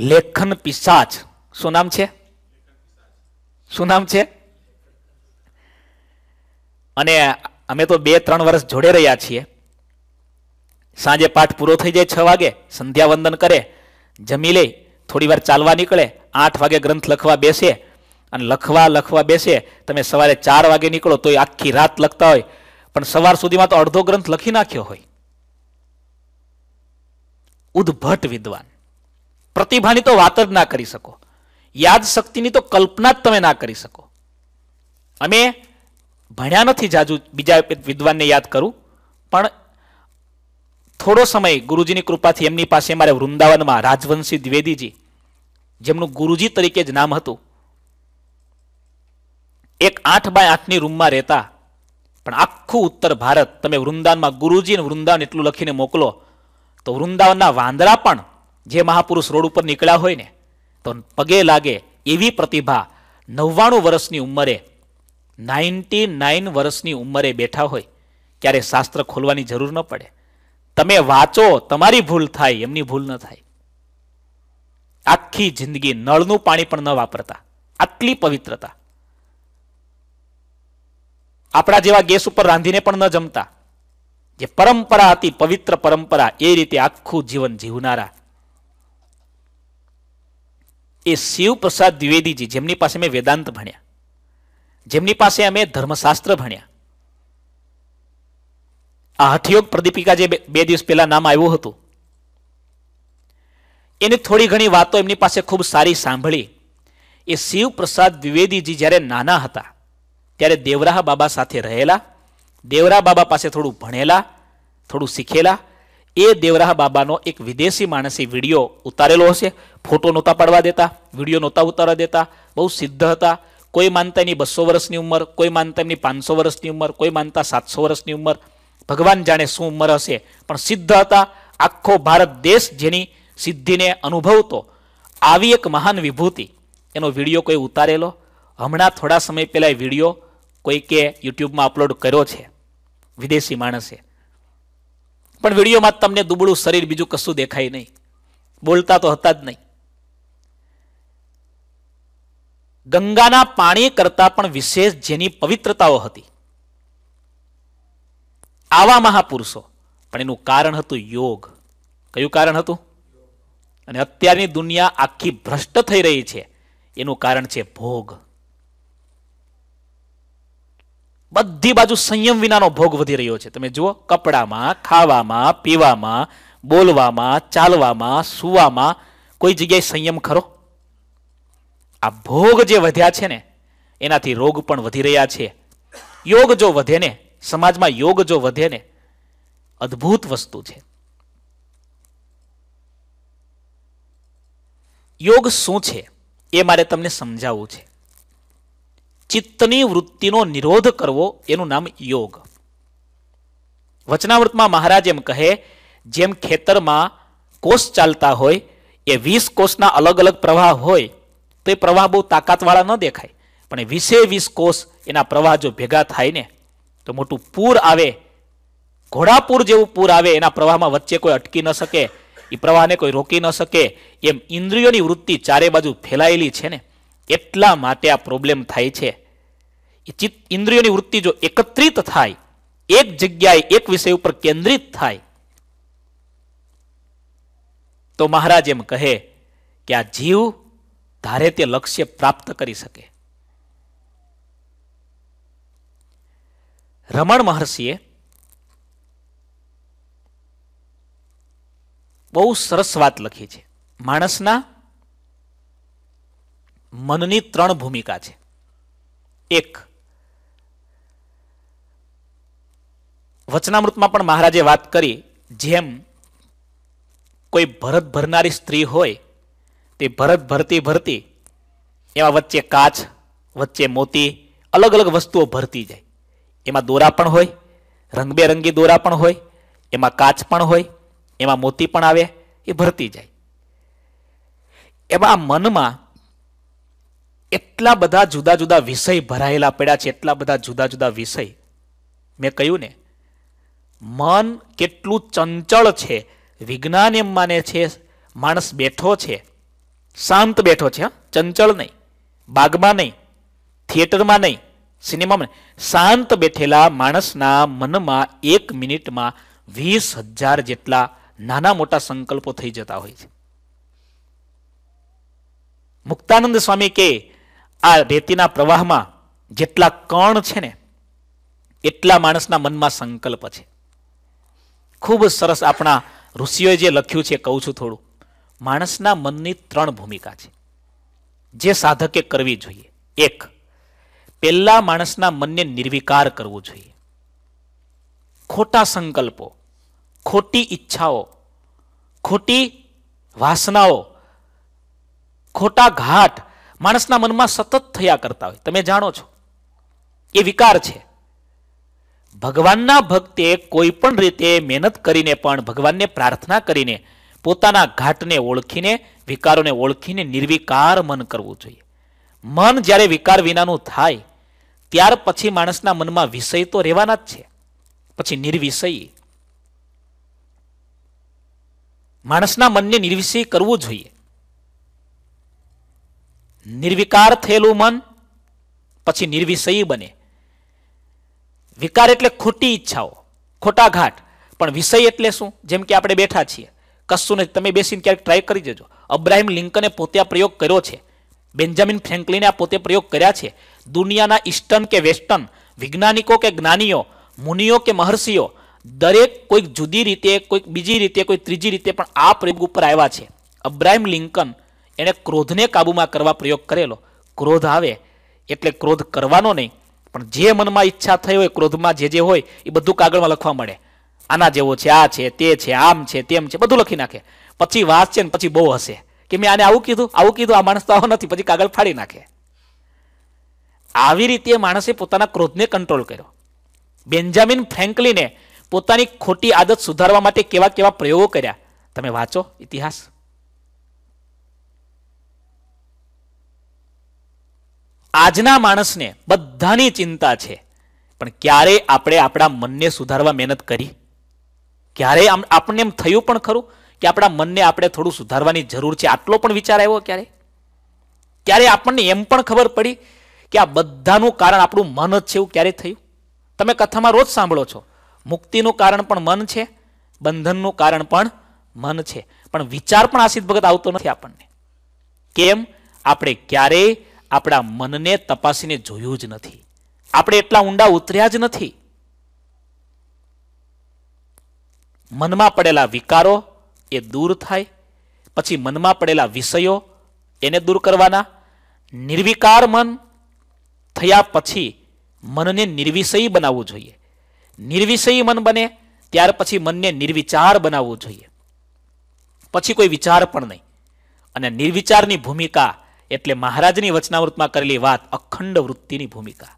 Speaker 1: લેખન પિશાચ શું નામ છે શું નામ છે અને અમે તો બે ત્રણ વર્ષ જોડે રહ્યા છીએ સાંજે પાઠ પૂરો થઈ જાય છ વાગે સંધ્યાવંદન કરે જમી લે થોડી વાર ચાલવા નીકળે આઠ વાગે ગ્રંથ લખવા બેસે અને લખવા લખવા બેસે તમે સવારે ચાર વાગે નીકળો તો આખી રાત લખતા હોય પણ સવાર સુધીમાં તો અડધો ગ્રંથ લખી નાખ્યો હોય ઉદ્ભટ વિદ્વાન પ્રતિભાની તો વાત જ ના કરી શકો યાદ શક્તિની તો કલ્પના જ તમે ના કરી શકો અમે ભણ્યા નથી જાજુ બીજા વિદ્વાનને યાદ કરું પણ થોડો સમય ગુરુજીની કૃપાથી એમની પાસે મારે વૃંદાવનમાં રાજવંશી દ્વિવેદીજી જેમનું ગુરુજી તરીકે જ નામ હતું એક આઠ બાય આઠની રૂમમાં રહેતા પણ આખું ઉત્તર ભારત તમે વૃંદાવનમાં ગુરુજી અને વૃંદાવન એટલું લખીને મોકલો તો વૃંદાવનના વાંદરા પણ જે મહાપુરુષ રોડ ઉપર નીકળ્યા હોય ને તો પગે લાગે એવી પ્રતિભા નવ્વાણું વર્ષની ઉંમરે નાઇન્ટી નાઇન વર્ષની ઉંમરે બેઠા હોય ત્યારે શાસ્ત્ર ખોલવાની જરૂર ન પડે તમે વાંચો તમારી ભૂલ થાય એમની ભૂલ ન થાય આખી જિંદગી નળનું પાણી પણ ન વાપરતા આટલી પવિત્રતા આપણા જેવા ગેસ ઉપર રાંધીને પણ ન જમતા જે પરંપરા હતી પવિત્ર પરંપરા એ રીતે આખું જીવન જીવનારા એ શિવપ્રસાદ દ્વિવેદીજી જેમની પાસે મેં વેદાંત ભણ્યા જેમની પાસે અમે ધર્મશાસ્ત્ર ભણ્યા આ હઠયોગ પ્રદીપિકા જે બે દિવસ પહેલા નામ આવ્યું હતું એની થોડી ઘણી વાતો એમની પાસે ખૂબ સારી સાંભળી એ શિવપ્રસાદ દ્વિવેદીજી જ્યારે નાના હતા ત્યારે દેવરાહ બાબા સાથે રહેલા દેવરા બાબા પાસે થોડું ભણેલા થોડું શીખેલા એ દેવરાહ બાબાનો એક વિદેશી માણસે વિડીયો ઉતારેલો હશે ફોટો નહોતા પાડવા દેતા વિડીયો નહોતા ઉતારવા દેતા બહુ સિદ્ધ હતા કોઈ માનતા એની બસો વર્ષની ઉંમર કોઈ માનતા એમની પાંચસો વર્ષની ઉંમર કોઈ માનતા સાતસો વર્ષની ઉંમર ભગવાન જાણે શું ઉંમર હશે પણ સિદ્ધ હતા આખો ભારત દેશ જેની સિદ્ધિને અનુભવતો આવી એક મહાન વિભૂતિ એનો વિડીયો કોઈ ઉતારેલો હમણાં થોડા સમય પહેલાં વિડીયો કોઈકે યુટ્યુબમાં અપલોડ કર્યો છે વિદેશી માણસે પણ વિડીયોમાં તમને દુબળું શરીર બીજું કશું દેખાય નહીં બોલતા તો હતા જ નહીં ગંગાના પાણી કરતાં પણ વિશેષ જેની પવિત્રતાઓ હતી આવા મહાપુરુષો પણ એનું કારણ હતું યોગ કયું કારણ હતું અને અત્યારની દુનિયા આખી ભ્રષ્ટ થઈ રહી છે એનું કારણ છે ભોગ બધી બાજુ સંયમ વિનાનો ભોગ વધી રહ્યો છે તમે જુઓ કપડામાં ખાવામાં પીવામાં બોલવામાં ચાલવામાં સુવામાં કોઈ જગ્યાએ સંયમ ખરો આ ભોગ જે વધ્યા છે ને એનાથી રોગ પણ વધી રહ્યા છે યોગ જો વધે ને સમાજમાં યોગ જો વધે ને અદ્ભુત વસ્તુ છે યોગ શું છે એ મારે તમને સમજાવવું છે ચિત્તની વૃત્તિનો નિરોધ કરવો એનું નામ યોગ વચનાવૃતમાં મહારાજ એમ કહે જેમ ખેતરમાં કોષ ચાલતા હોય એ વીસ કોષના અલગ અલગ પ્રવાહ હોય તો એ પ્રવાહ બહુ તાકાતવાળા ન દેખાય પણ વીસે વીસ કોષ એના પ્રવાહ જો ભેગા થાય ને તો મોટું પૂર આવે ઘોડાપુર જેવું પૂર આવે એના પ્રવાહમાં વચ્ચે કોઈ અટકી ન શકે એ પ્રવાહને કોઈ રોકી ન શકે એમ ઇન્દ્રિયોની વૃત્તિ ચારે બાજુ ફેલાયેલી છે ને એટલા માટે આ પ્રોબ્લેમ થાય છે એ ચિત્ત ઇન્દ્રિયોની વૃત્તિ જો એકત્રિત થાય એક જગ્યાએ એક વિષય ઉપર કેન્દ્રિત થાય તો મહારાજ એમ કહે કે આ જીવ ધારે તે લક્ષ્ય પ્રાપ્ત કરી શકે રમણ મહર્ષિએ બહુ સરસ વાત લખી છે માણસના મનની ત્રણ ભૂમિકા છે એક વચનામૃતમાં પણ મહારાજે વાત કરી જેમ કોઈ ભરત ભરનારી સ્ત્રી હોય તે ભરત ભરતી ભરતી એમાં વચ્ચે કાચ વચ્ચે મોતી અલગ અલગ વસ્તુઓ ભરતી જાય એમાં દોરા પણ હોય રંગબેરંગી દોરા પણ હોય એમાં કાચ પણ હોય એમાં મોતી પણ આવે એ ભરતી જાય એમાં મનમાં એટલા બધા જુદા જુદા વિષય ભરાયેલા પડ્યા છે એટલા બધા જુદા જુદા વિષય મેં કહ્યું ને મન કેટલું ચંચળ છે વિજ્ઞાન એમ માને છે માણસ બેઠો છે શાંત બેઠો છે ચંચળ નહીં બાગમાં નહીં થિયેટરમાં નહીં સિનેમામાં શાંત બેઠેલા માણસના મનમાં એક મિનિટમાં વીસ હજાર જેટલા નાના મોટા સંકલ્પો થઈ જતા હોય છે મુક્તાનંદ સ્વામી કે આ રેતીના પ્રવાહમાં જેટલા કણ છે ને એટલા માણસના મનમાં સંકલ્પ છે ખૂબ સરસ આપણા ઋષિઓએ જે લખ્યું છે કહું છું થોડું માણસના મનની ત્રણ ભૂમિકા છે જે સાધકે કરવી જોઈએ એક પહેલાં માણસના મનને નિર્વિકાર કરવું જોઈએ ખોટા સંકલ્પો ખોટી ઈચ્છાઓ ખોટી વાસનાઓ ખોટા ઘાટ માણસના મનમાં સતત થયા કરતા હોય તમે જાણો છો એ વિકાર છે ભગવાનના ભક્તે કોઈ પણ રીતે મહેનત કરીને પણ ભગવાનને પ્રાર્થના કરીને પોતાના ઘાટને ઓળખીને વિકારોને ઓળખીને નિર્વિકાર મન કરવું જોઈએ મન જ્યારે વિકાર વિનાનું થાય ત્યાર પછી માણસના મનમાં વિષય તો રહેવાના જ છે પછી નિર્વિષય માણસના મનને નિર્વિષય કરવું જોઈએ નિર્વિકાર થયેલું મન પછી નિર્વિષયી બને વિકાર એટલે ખોટી ઈચ્છાઓ ખોટા ઘાટ પણ વિષય એટલે શું જેમ કે આપણે બેઠા છીએ કશું નથી તમે બેસીને ક્યારેક ટ્રાય કરી દેજો અબ્રાહિમ લિંકને પોતે પ્રયોગ કર્યો છે બેન્જામિન ફ્રેન્કલિને આ પોતે પ્રયોગ કર્યા છે દુનિયાના ઈસ્ટર્ન કે વેસ્ટર્ન વૈજ્ઞાનિકો કે જ્ઞાનીઓ મુનિઓ કે મહર્ષિઓ દરેક કોઈક જુદી રીતે કોઈક બીજી રીતે કોઈ ત્રીજી રીતે પણ આ પ્રયોગ ઉપર આવ્યા છે અબ્રાહિમ લિંકન એણે ક્રોધને કાબૂમાં કરવા પ્રયોગ કરેલો ક્રોધ આવે એટલે ક્રોધ કરવાનો નહીં પણ જે મનમાં ઈચ્છા થઈ હોય ક્રોધમાં જે જે હોય એ બધું કાગળમાં લખવા મળે આના જેવો છે આ છે તે છે આમ છે તેમ છે બધું લખી નાખે પછી વાંચશે ને પછી બહુ હશે કે મેં આને આવું કીધું આવું કીધું આ માણસ તો આવો નથી પછી કાગળ ફાડી નાખે આવી રીતે માણસે પોતાના ક્રોધને કંટ્રોલ કર્યો બેન્જામિન ફ્રેન્કલીને પોતાની ખોટી આદત સુધારવા માટે કેવા કેવા પ્રયોગો કર્યા તમે વાંચો ઇતિહાસ આજના માણસને બધાની ચિંતા છે પણ ક્યારે આપણે આપણા મનને સુધારવા મહેનત કરી ક્યારે આપણને એમ થયું પણ ખરું કે આપણા મનને આપણે થોડું સુધારવાની જરૂર છે આટલો પણ વિચાર આવ્યો ક્યારે ક્યારે આપણને એમ પણ ખબર પડી કે આ બધાનું કારણ આપણું મન જ છે એવું ક્યારે થયું તમે કથામાં રોજ સાંભળો છો મુક્તિનું કારણ પણ મન છે બંધનનું કારણ પણ મન છે પણ વિચાર પણ આશિત ભગત આવતો નથી આપણને કેમ આપણે ક્યારેય આપણા મનને તપાસીને જોયું જ નથી આપણે એટલા ઊંડા ઉતર્યા જ નથી મનમાં પડેલા વિકારો એ દૂર થાય પછી મનમાં પડેલા વિષયો એને દૂર કરવાના નિર્વિકાર મન થયા પછી મનને નિર્વિષયી બનાવવું જોઈએ નિર્વિષયી મન બને ત્યાર પછી મનને નિર્વિચાર બનાવવું જોઈએ પછી કોઈ વિચાર પણ નહીં અને નિર્વિચારની ભૂમિકા એટલે મહારાજની વચનાવૃતમાં કરેલી વાત અખંડ વૃત્તિની ભૂમિકા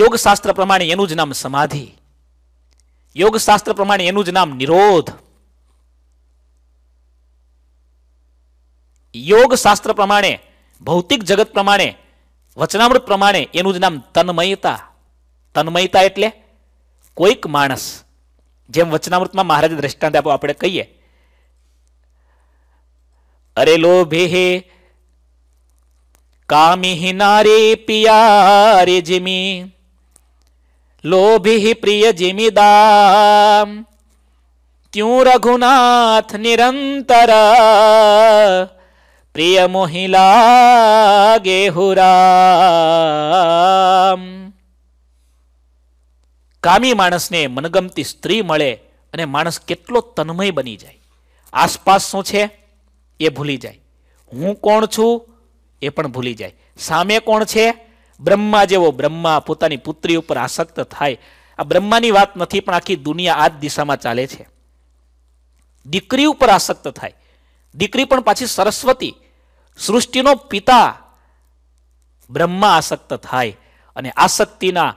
Speaker 1: યોગશાસ્ત્ર પ્રમાણે એનું જ નામ સમાધિ યોગશાસ્ત્ર પ્રમાણે એનું જ નામ નિરોધ યોગશાસ્ત્ર પ્રમાણે ભૌતિક જગત પ્રમાણે વચનામૃત પ્રમાણે એનું જ નામ તન્મયતા તન્મયતા એટલે કોઈક માણસ જેમ વચનામૃતમાં મહારાજ દ્રષ્ટાંત આપો આપણે કહીએ અરે લોભે કામિ નારે પિયારે જીમી લોભી પ્રિય જિમી દામ ત્યું રઘુનાથ નિરંતર પ્રિય મોહિલા ગેહુરામ કામી માણસને મનગમતી સ્ત્રી મળે અને માણસ કેટલો તન્મય બની જાય આસપાસ શું છે એ ભૂલી જાય હું કોણ છું એ પણ ભૂલી જાય સામે કોણ છે બ્રહ્મા જેવો બ્રહ્મા પોતાની પુત્રી ઉપર આસક્ત થાય આ બ્રહ્માની વાત નથી પણ આખી દુનિયા આ જ દિશામાં ચાલે છે દીકરી ઉપર આસક્ત થાય દીકરી પણ પાછી સરસ્વતી સૃષ્ટિનો પિતા બ્રહ્મા આસક્ત થાય અને આસક્તિના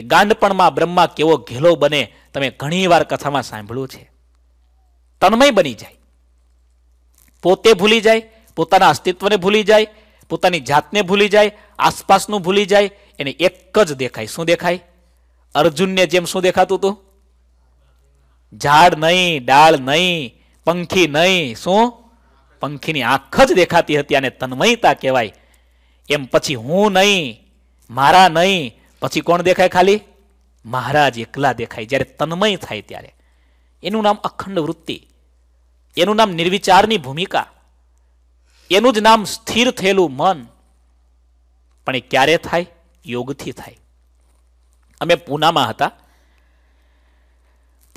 Speaker 1: એ ગાંડપણમાં બ્રહ્મા કેવો ઘેલો બને તમે ઘણી વાર કથામાં સાંભળ્યું છે તન્મય બની જાય પોતે ભૂલી જાય પોતાના અસ્તિત્વને ભૂલી જાય પોતાની જાતને ભૂલી જાય આસપાસનું ભૂલી જાય એને એક જ દેખાય શું દેખાય અર્જુનને જેમ શું દેખાતું હતું ઝાડ નહીં ડાળ નહીં પંખી નહીં શું પંખીની આંખ જ દેખાતી હતી અને તન્મયતા કહેવાય એમ પછી હું નહીં મારા નહીં પછી કોણ દેખાય ખાલી મહારાજ એકલા દેખાય જ્યારે તન્મય થાય ત્યારે એનું નામ અખંડ વૃત્તિ એનું નામ નિર્વિચારની ભૂમિકા એનું જ નામ સ્થિર થયેલું મન પણ એ ક્યારે થાય યોગથી થાય અમે પૂનામાં હતા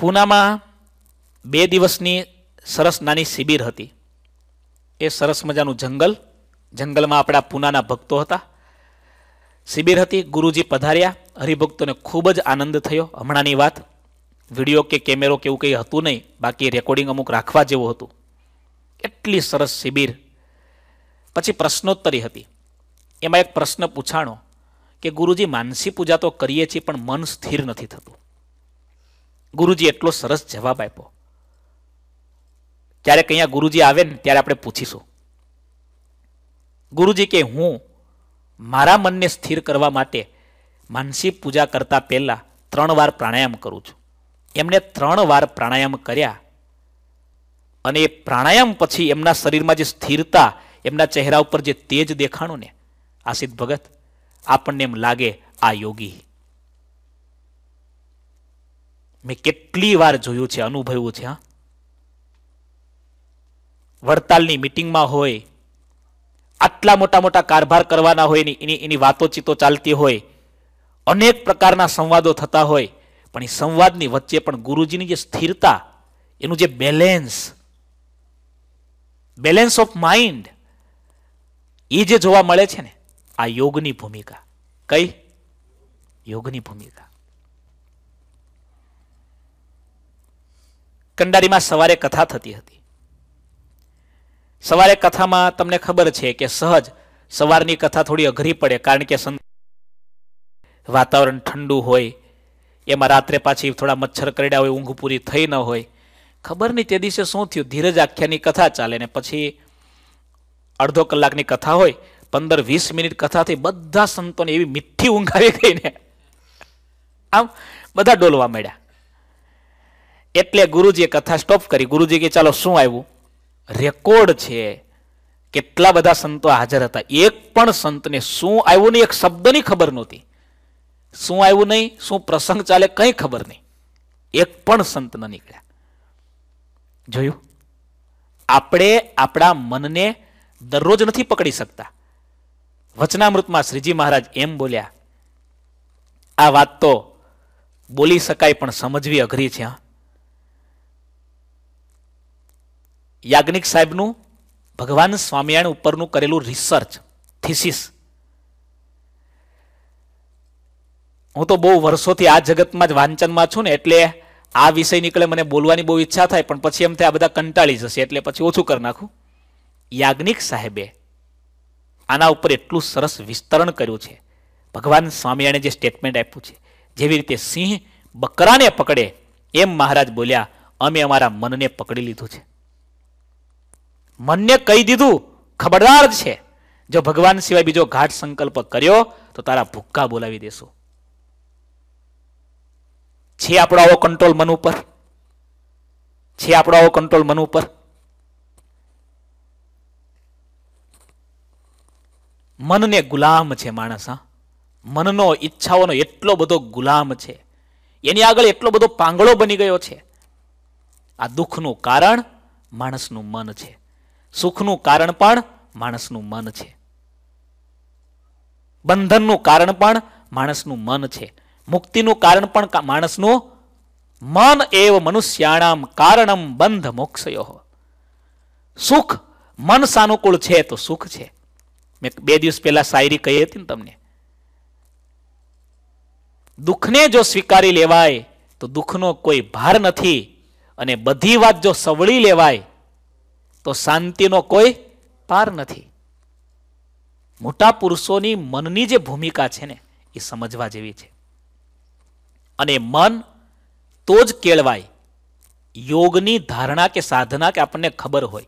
Speaker 1: પૂનામાં બે દિવસની સરસ નાની શિબિર હતી એ સરસ મજાનું જંગલ જંગલમાં આપણા પૂનાના ભક્તો હતા શિબિર હતી ગુરુજી પધાર્યા હરિભક્તોને ખૂબ જ આનંદ થયો હમણાંની વાત વિડીયો કે કેમેરો કે એવું કંઈ હતું નહીં બાકી રેકોર્ડિંગ અમુક રાખવા જેવું હતું એટલી સરસ શિબિર પછી પ્રશ્નોત્તરી હતી એમાં એક પ્રશ્ન પૂછાણો કે ગુરુજી માનસી પૂજા તો કરીએ છીએ પણ મન સ્થિર નથી થતું ગુરુજી એટલો સરસ જવાબ આપ્યો ક્યારેક અહીંયા ગુરુજી આવે ને ત્યારે આપણે પૂછીશું ગુરુજી કે હું મારા મનને સ્થિર કરવા માટે માનસિક પૂજા કરતા પહેલાં ત્રણ વાર પ્રાણાયામ કરું છું એમણે ત્રણ વાર પ્રાણાયામ કર્યા અને એ પ્રાણાયામ પછી એમના શરીરમાં જે સ્થિરતા એમના ચહેરા ઉપર જે તેજ દેખાણું ને આ ભગત આપણને એમ લાગે આ યોગી મેં કેટલી વાર જોયું છે અનુભવ્યું છે હા વડતાલની મિટિંગમાં હોય આટલા મોટા મોટા કારભાર કરવાના હોય એની એની વાતોચીતો ચાલતી હોય અનેક પ્રકારના સંવાદો થતા હોય પણ એ સંવાદની વચ્ચે પણ ગુરુજીની જે સ્થિરતા એનું જે બેલેન્સ બેલેન્સ ઓફ માઇન્ડ એ જે જોવા મળે છે ને આ યોગની ભૂમિકા કઈ યોગની ભૂમિકા કંડારીમાં સવારે કથા થતી હતી સવારે કથામાં તમને ખબર છે કે સહજ સવારની કથા થોડી અઘરી પડે કારણ કે વાતાવરણ ઠંડુ હોય એમાં રાત્રે પાછી થોડા મચ્છર કરડ્યા હોય ઊંઘ પૂરી થઈ ન હોય ખબર નહીં તે દિવસે શું થયું ધીરજ આખ્યાની કથા ચાલે ને પછી અડધો કલાકની કથા હોય પંદર વીસ મિનિટ કથાથી બધા સંતોને એવી મીઠી ઊંઘ આવી ગઈ ને આમ બધા ડોલવા માંડ્યા એટલે ગુરુજીએ કથા સ્ટોપ કરી ગુરુજી કે ચાલો શું આવ્યું રેકોર્ડ છે કેટલા બધા સંતો હાજર હતા એક પણ સંતને શું આવ્યું ને એક શબ્દની ખબર નહોતી શું આવ્યું નહીં શું પ્રસંગ ચાલે કંઈ ખબર નહીં એક પણ સંત ન નીકળ્યા જોયું આપણે આપણા મનને દરરોજ નથી પકડી શકતા વચનામૃતમાં શ્રીજી મહારાજ એમ બોલ્યા આ વાત તો બોલી શકાય પણ સમજવી અઘરી છે યાજ્ઞિક સાહેબનું ભગવાન સ્વામિયાણ ઉપરનું કરેલું રિસર્ચ થિસિસ હું તો બહુ વર્ષોથી આ જગતમાં જ વાંચનમાં છું ને એટલે આ વિષય નીકળે મને બોલવાની બહુ ઈચ્છા થાય પણ પછી એમ થાય આ બધા કંટાળી જશે એટલે પછી ઓછું કરી નાખું યાજ્ઞિક સાહેબે આના ઉપર એટલું સરસ વિસ્તરણ કર્યું છે ભગવાન સ્વામિયાણે જે સ્ટેટમેન્ટ આપ્યું છે જેવી રીતે સિંહ બકરાને પકડે એમ મહારાજ બોલ્યા અમે અમારા મનને પકડી લીધું છે મનને કહી દીધું ખબરદાર છે જો ભગવાન સિવાય બીજો ઘાટ સંકલ્પ કર્યો તો તારા ભૂક્કા બોલાવી દેશું છે આપણો આવો કંટ્રોલ મન ઉપર છે આપણો આવો કંટ્રોલ મન ઉપર મનને ગુલામ છે માણસ હા મનનો ઈચ્છાઓનો એટલો બધો ગુલામ છે એની આગળ એટલો બધો પાંગળો બની ગયો છે આ દુઃખનું કારણ માણસનું મન છે સુખનું કારણ પણ માણસનું મન છે બંધનનું કારણ પણ માણસનું મન છે મુક્તિનું કારણ પણ માણસનું મન એવ મનુષ્યાણામ કારણમ બંધ મોક્ષયો સુખ મન સાનુકૂળ છે તો સુખ છે મેં બે દિવસ પહેલા શાયરી કહી હતી ને તમને દુઃખને જો સ્વીકારી લેવાય તો દુઃખનો કોઈ ભાર નથી અને બધી વાત જો સવળી લેવાય તો શાંતિનો કોઈ પાર નથી મોટા પુરુષોની મનની જે ભૂમિકા છે ને એ સમજવા જેવી છે અને મન તો જ કેળવાય યોગની ધારણા કે સાધના કે આપણને ખબર હોય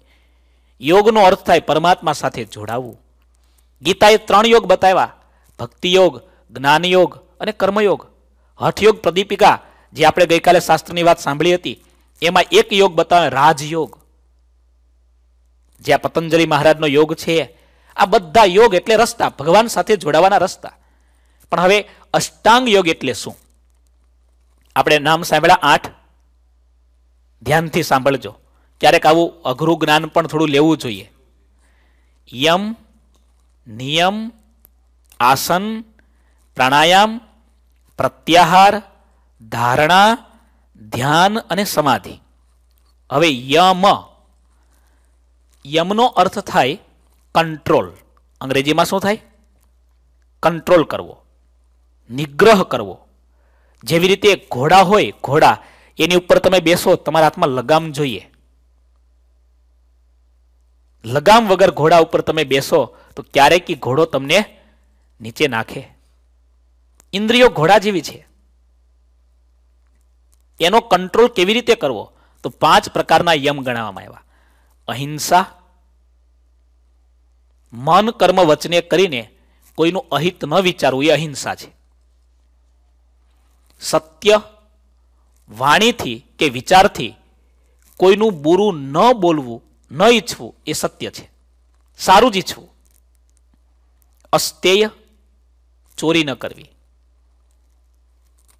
Speaker 1: યોગનો અર્થ થાય પરમાત્મા સાથે જોડાવવું ગીતાએ ત્રણ યોગ બતાવ્યા ભક્તિયોગ જ્ઞાનયોગ અને કર્મયોગ હઠયોગ પ્રદીપિકા જે આપણે ગઈકાલે શાસ્ત્રની વાત સાંભળી હતી એમાં એક યોગ બતાવે રાજયોગ જે આ પતંજલિ મહારાજનો યોગ છે આ બધા યોગ એટલે રસ્તા ભગવાન સાથે જોડાવાના રસ્તા પણ હવે અષ્ટાંગ યોગ એટલે શું આપણે નામ સાંભળ્યા આઠ ધ્યાનથી સાંભળજો ક્યારેક આવું અઘરું જ્ઞાન પણ થોડું લેવું જોઈએ યમ નિયમ આસન પ્રાણાયામ પ્રત્યાહાર ધારણા ધ્યાન અને સમાધિ હવે યમ યમનો અર્થ થાય કંટ્રોલ અંગ્રેજીમાં શું થાય કંટ્રોલ કરવો નિગ્રહ કરવો જેવી રીતે ઘોડા હોય ઘોડા એની ઉપર તમે બેસો તમારા હાથમાં લગામ જોઈએ લગામ વગર ઘોડા ઉપર તમે બેસો તો ક્યારેક ઘોડો તમને નીચે નાખે ઇન્દ્રિયો ઘોડા જેવી છે એનો કંટ્રોલ કેવી રીતે કરવો તો પાંચ પ્રકારના યમ ગણાવવામાં આવ્યા અહિંસા મન કર્મ વચને કરીને કોઈનું અહિત ન વિચારવું એ અહિંસા છે સત્ય વાણીથી કે વિચારથી કોઈનું બુરું ન બોલવું ન ઈચ્છવું એ સત્ય છે સારું જ ઈચ્છવું અસ્તેય ચોરી ન કરવી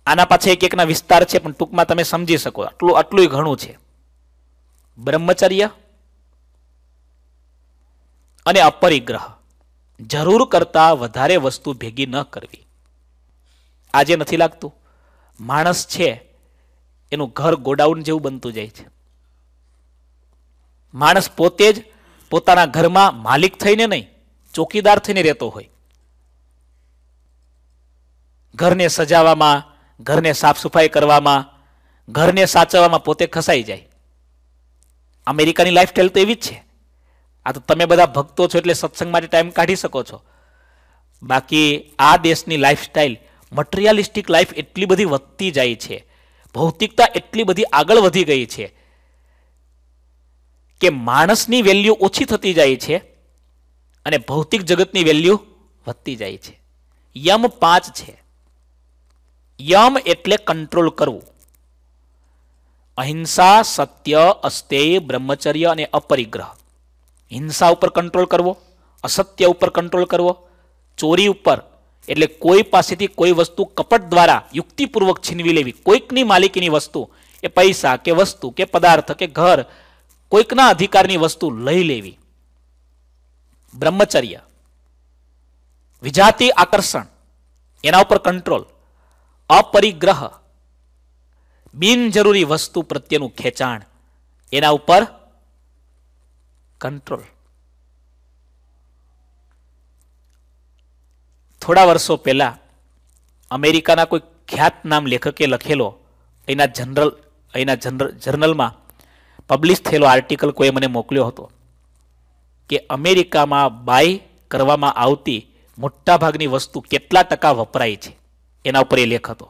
Speaker 1: આના પાછળ એક એકના વિસ્તાર છે પણ ટૂંકમાં તમે સમજી શકો આટલું આટલું ઘણું છે બ્રહ્મચર્ય અને અપરિગ્રહ જરૂર કરતા વધારે વસ્તુ ભેગી ન કરવી આજે નથી લાગતું માણસ છે એનું ઘર ગોડાઉન જેવું બનતું જાય છે માણસ પોતે જ પોતાના ઘરમાં માલિક થઈને નહીં ચોકીદાર થઈને રહેતો હોય ઘરને સજાવવામાં ઘરને સાફ સફાઈ કરવામાં ઘરને સાચવવામાં પોતે ખસાઈ જાય અમેરિકાની લાઈફ લાઈફસ્ટાઈલ તો એવી જ છે આ તો તમે બધા ભક્તો છો એટલે સત્સંગ માટે ટાઈમ કાઢી શકો છો બાકી આ દેશની લાઈફ લાઈફસ્ટાઈલ મટીરિયાલિસ્ટિક લાઈફ એટલી બધી વધતી જાય છે ભૌતિકતા એટલી બધી આગળ વધી ગઈ છે કે માણસની વેલ્યુ ઓછી થતી જાય છે અને ભૌતિક જગતની વેલ્યુ વધતી જાય છે યમ પાંચ છે યમ એટલે કંટ્રોલ કરવું અહિંસા સત્ય અસ્તેય બ્રહ્મચર્ય અને અપરિગ્રહ હિંસા ઉપર કંટ્રોલ કરવો અસત્ય ઉપર કંટ્રોલ કરવો ચોરી ઉપર એટલે કોઈ પાસેથી કોઈ વસ્તુ કપટ દ્વારા યુક્તિપૂર્વક છીનવી લેવી કોઈકની માલિકીની વસ્તુ એ પૈસા કે વસ્તુ કે પદાર્થ કે ઘર કોઈકના અધિકારની વસ્તુ લઈ લેવી બ્રહ્મચર્ય વિજાતિ આકર્ષણ એના ઉપર કંટ્રોલ અપરિગ્રહ બિનજરૂરી વસ્તુ પ્રત્યેનું ખેંચાણ એના ઉપર કંટ્રોલ થોડા વર્ષો પહેલાં અમેરિકાના કોઈ ખ્યાતનામ લેખકે લખેલો એના જનરલ એના જનરલ જર્નલમાં પબ્લિશ થયેલો આર્ટિકલ કોઈ મને મોકલ્યો હતો કે અમેરિકામાં બાય કરવામાં આવતી મોટાભાગની વસ્તુ કેટલા ટકા વપરાય છે એના ઉપર એ લેખ હતો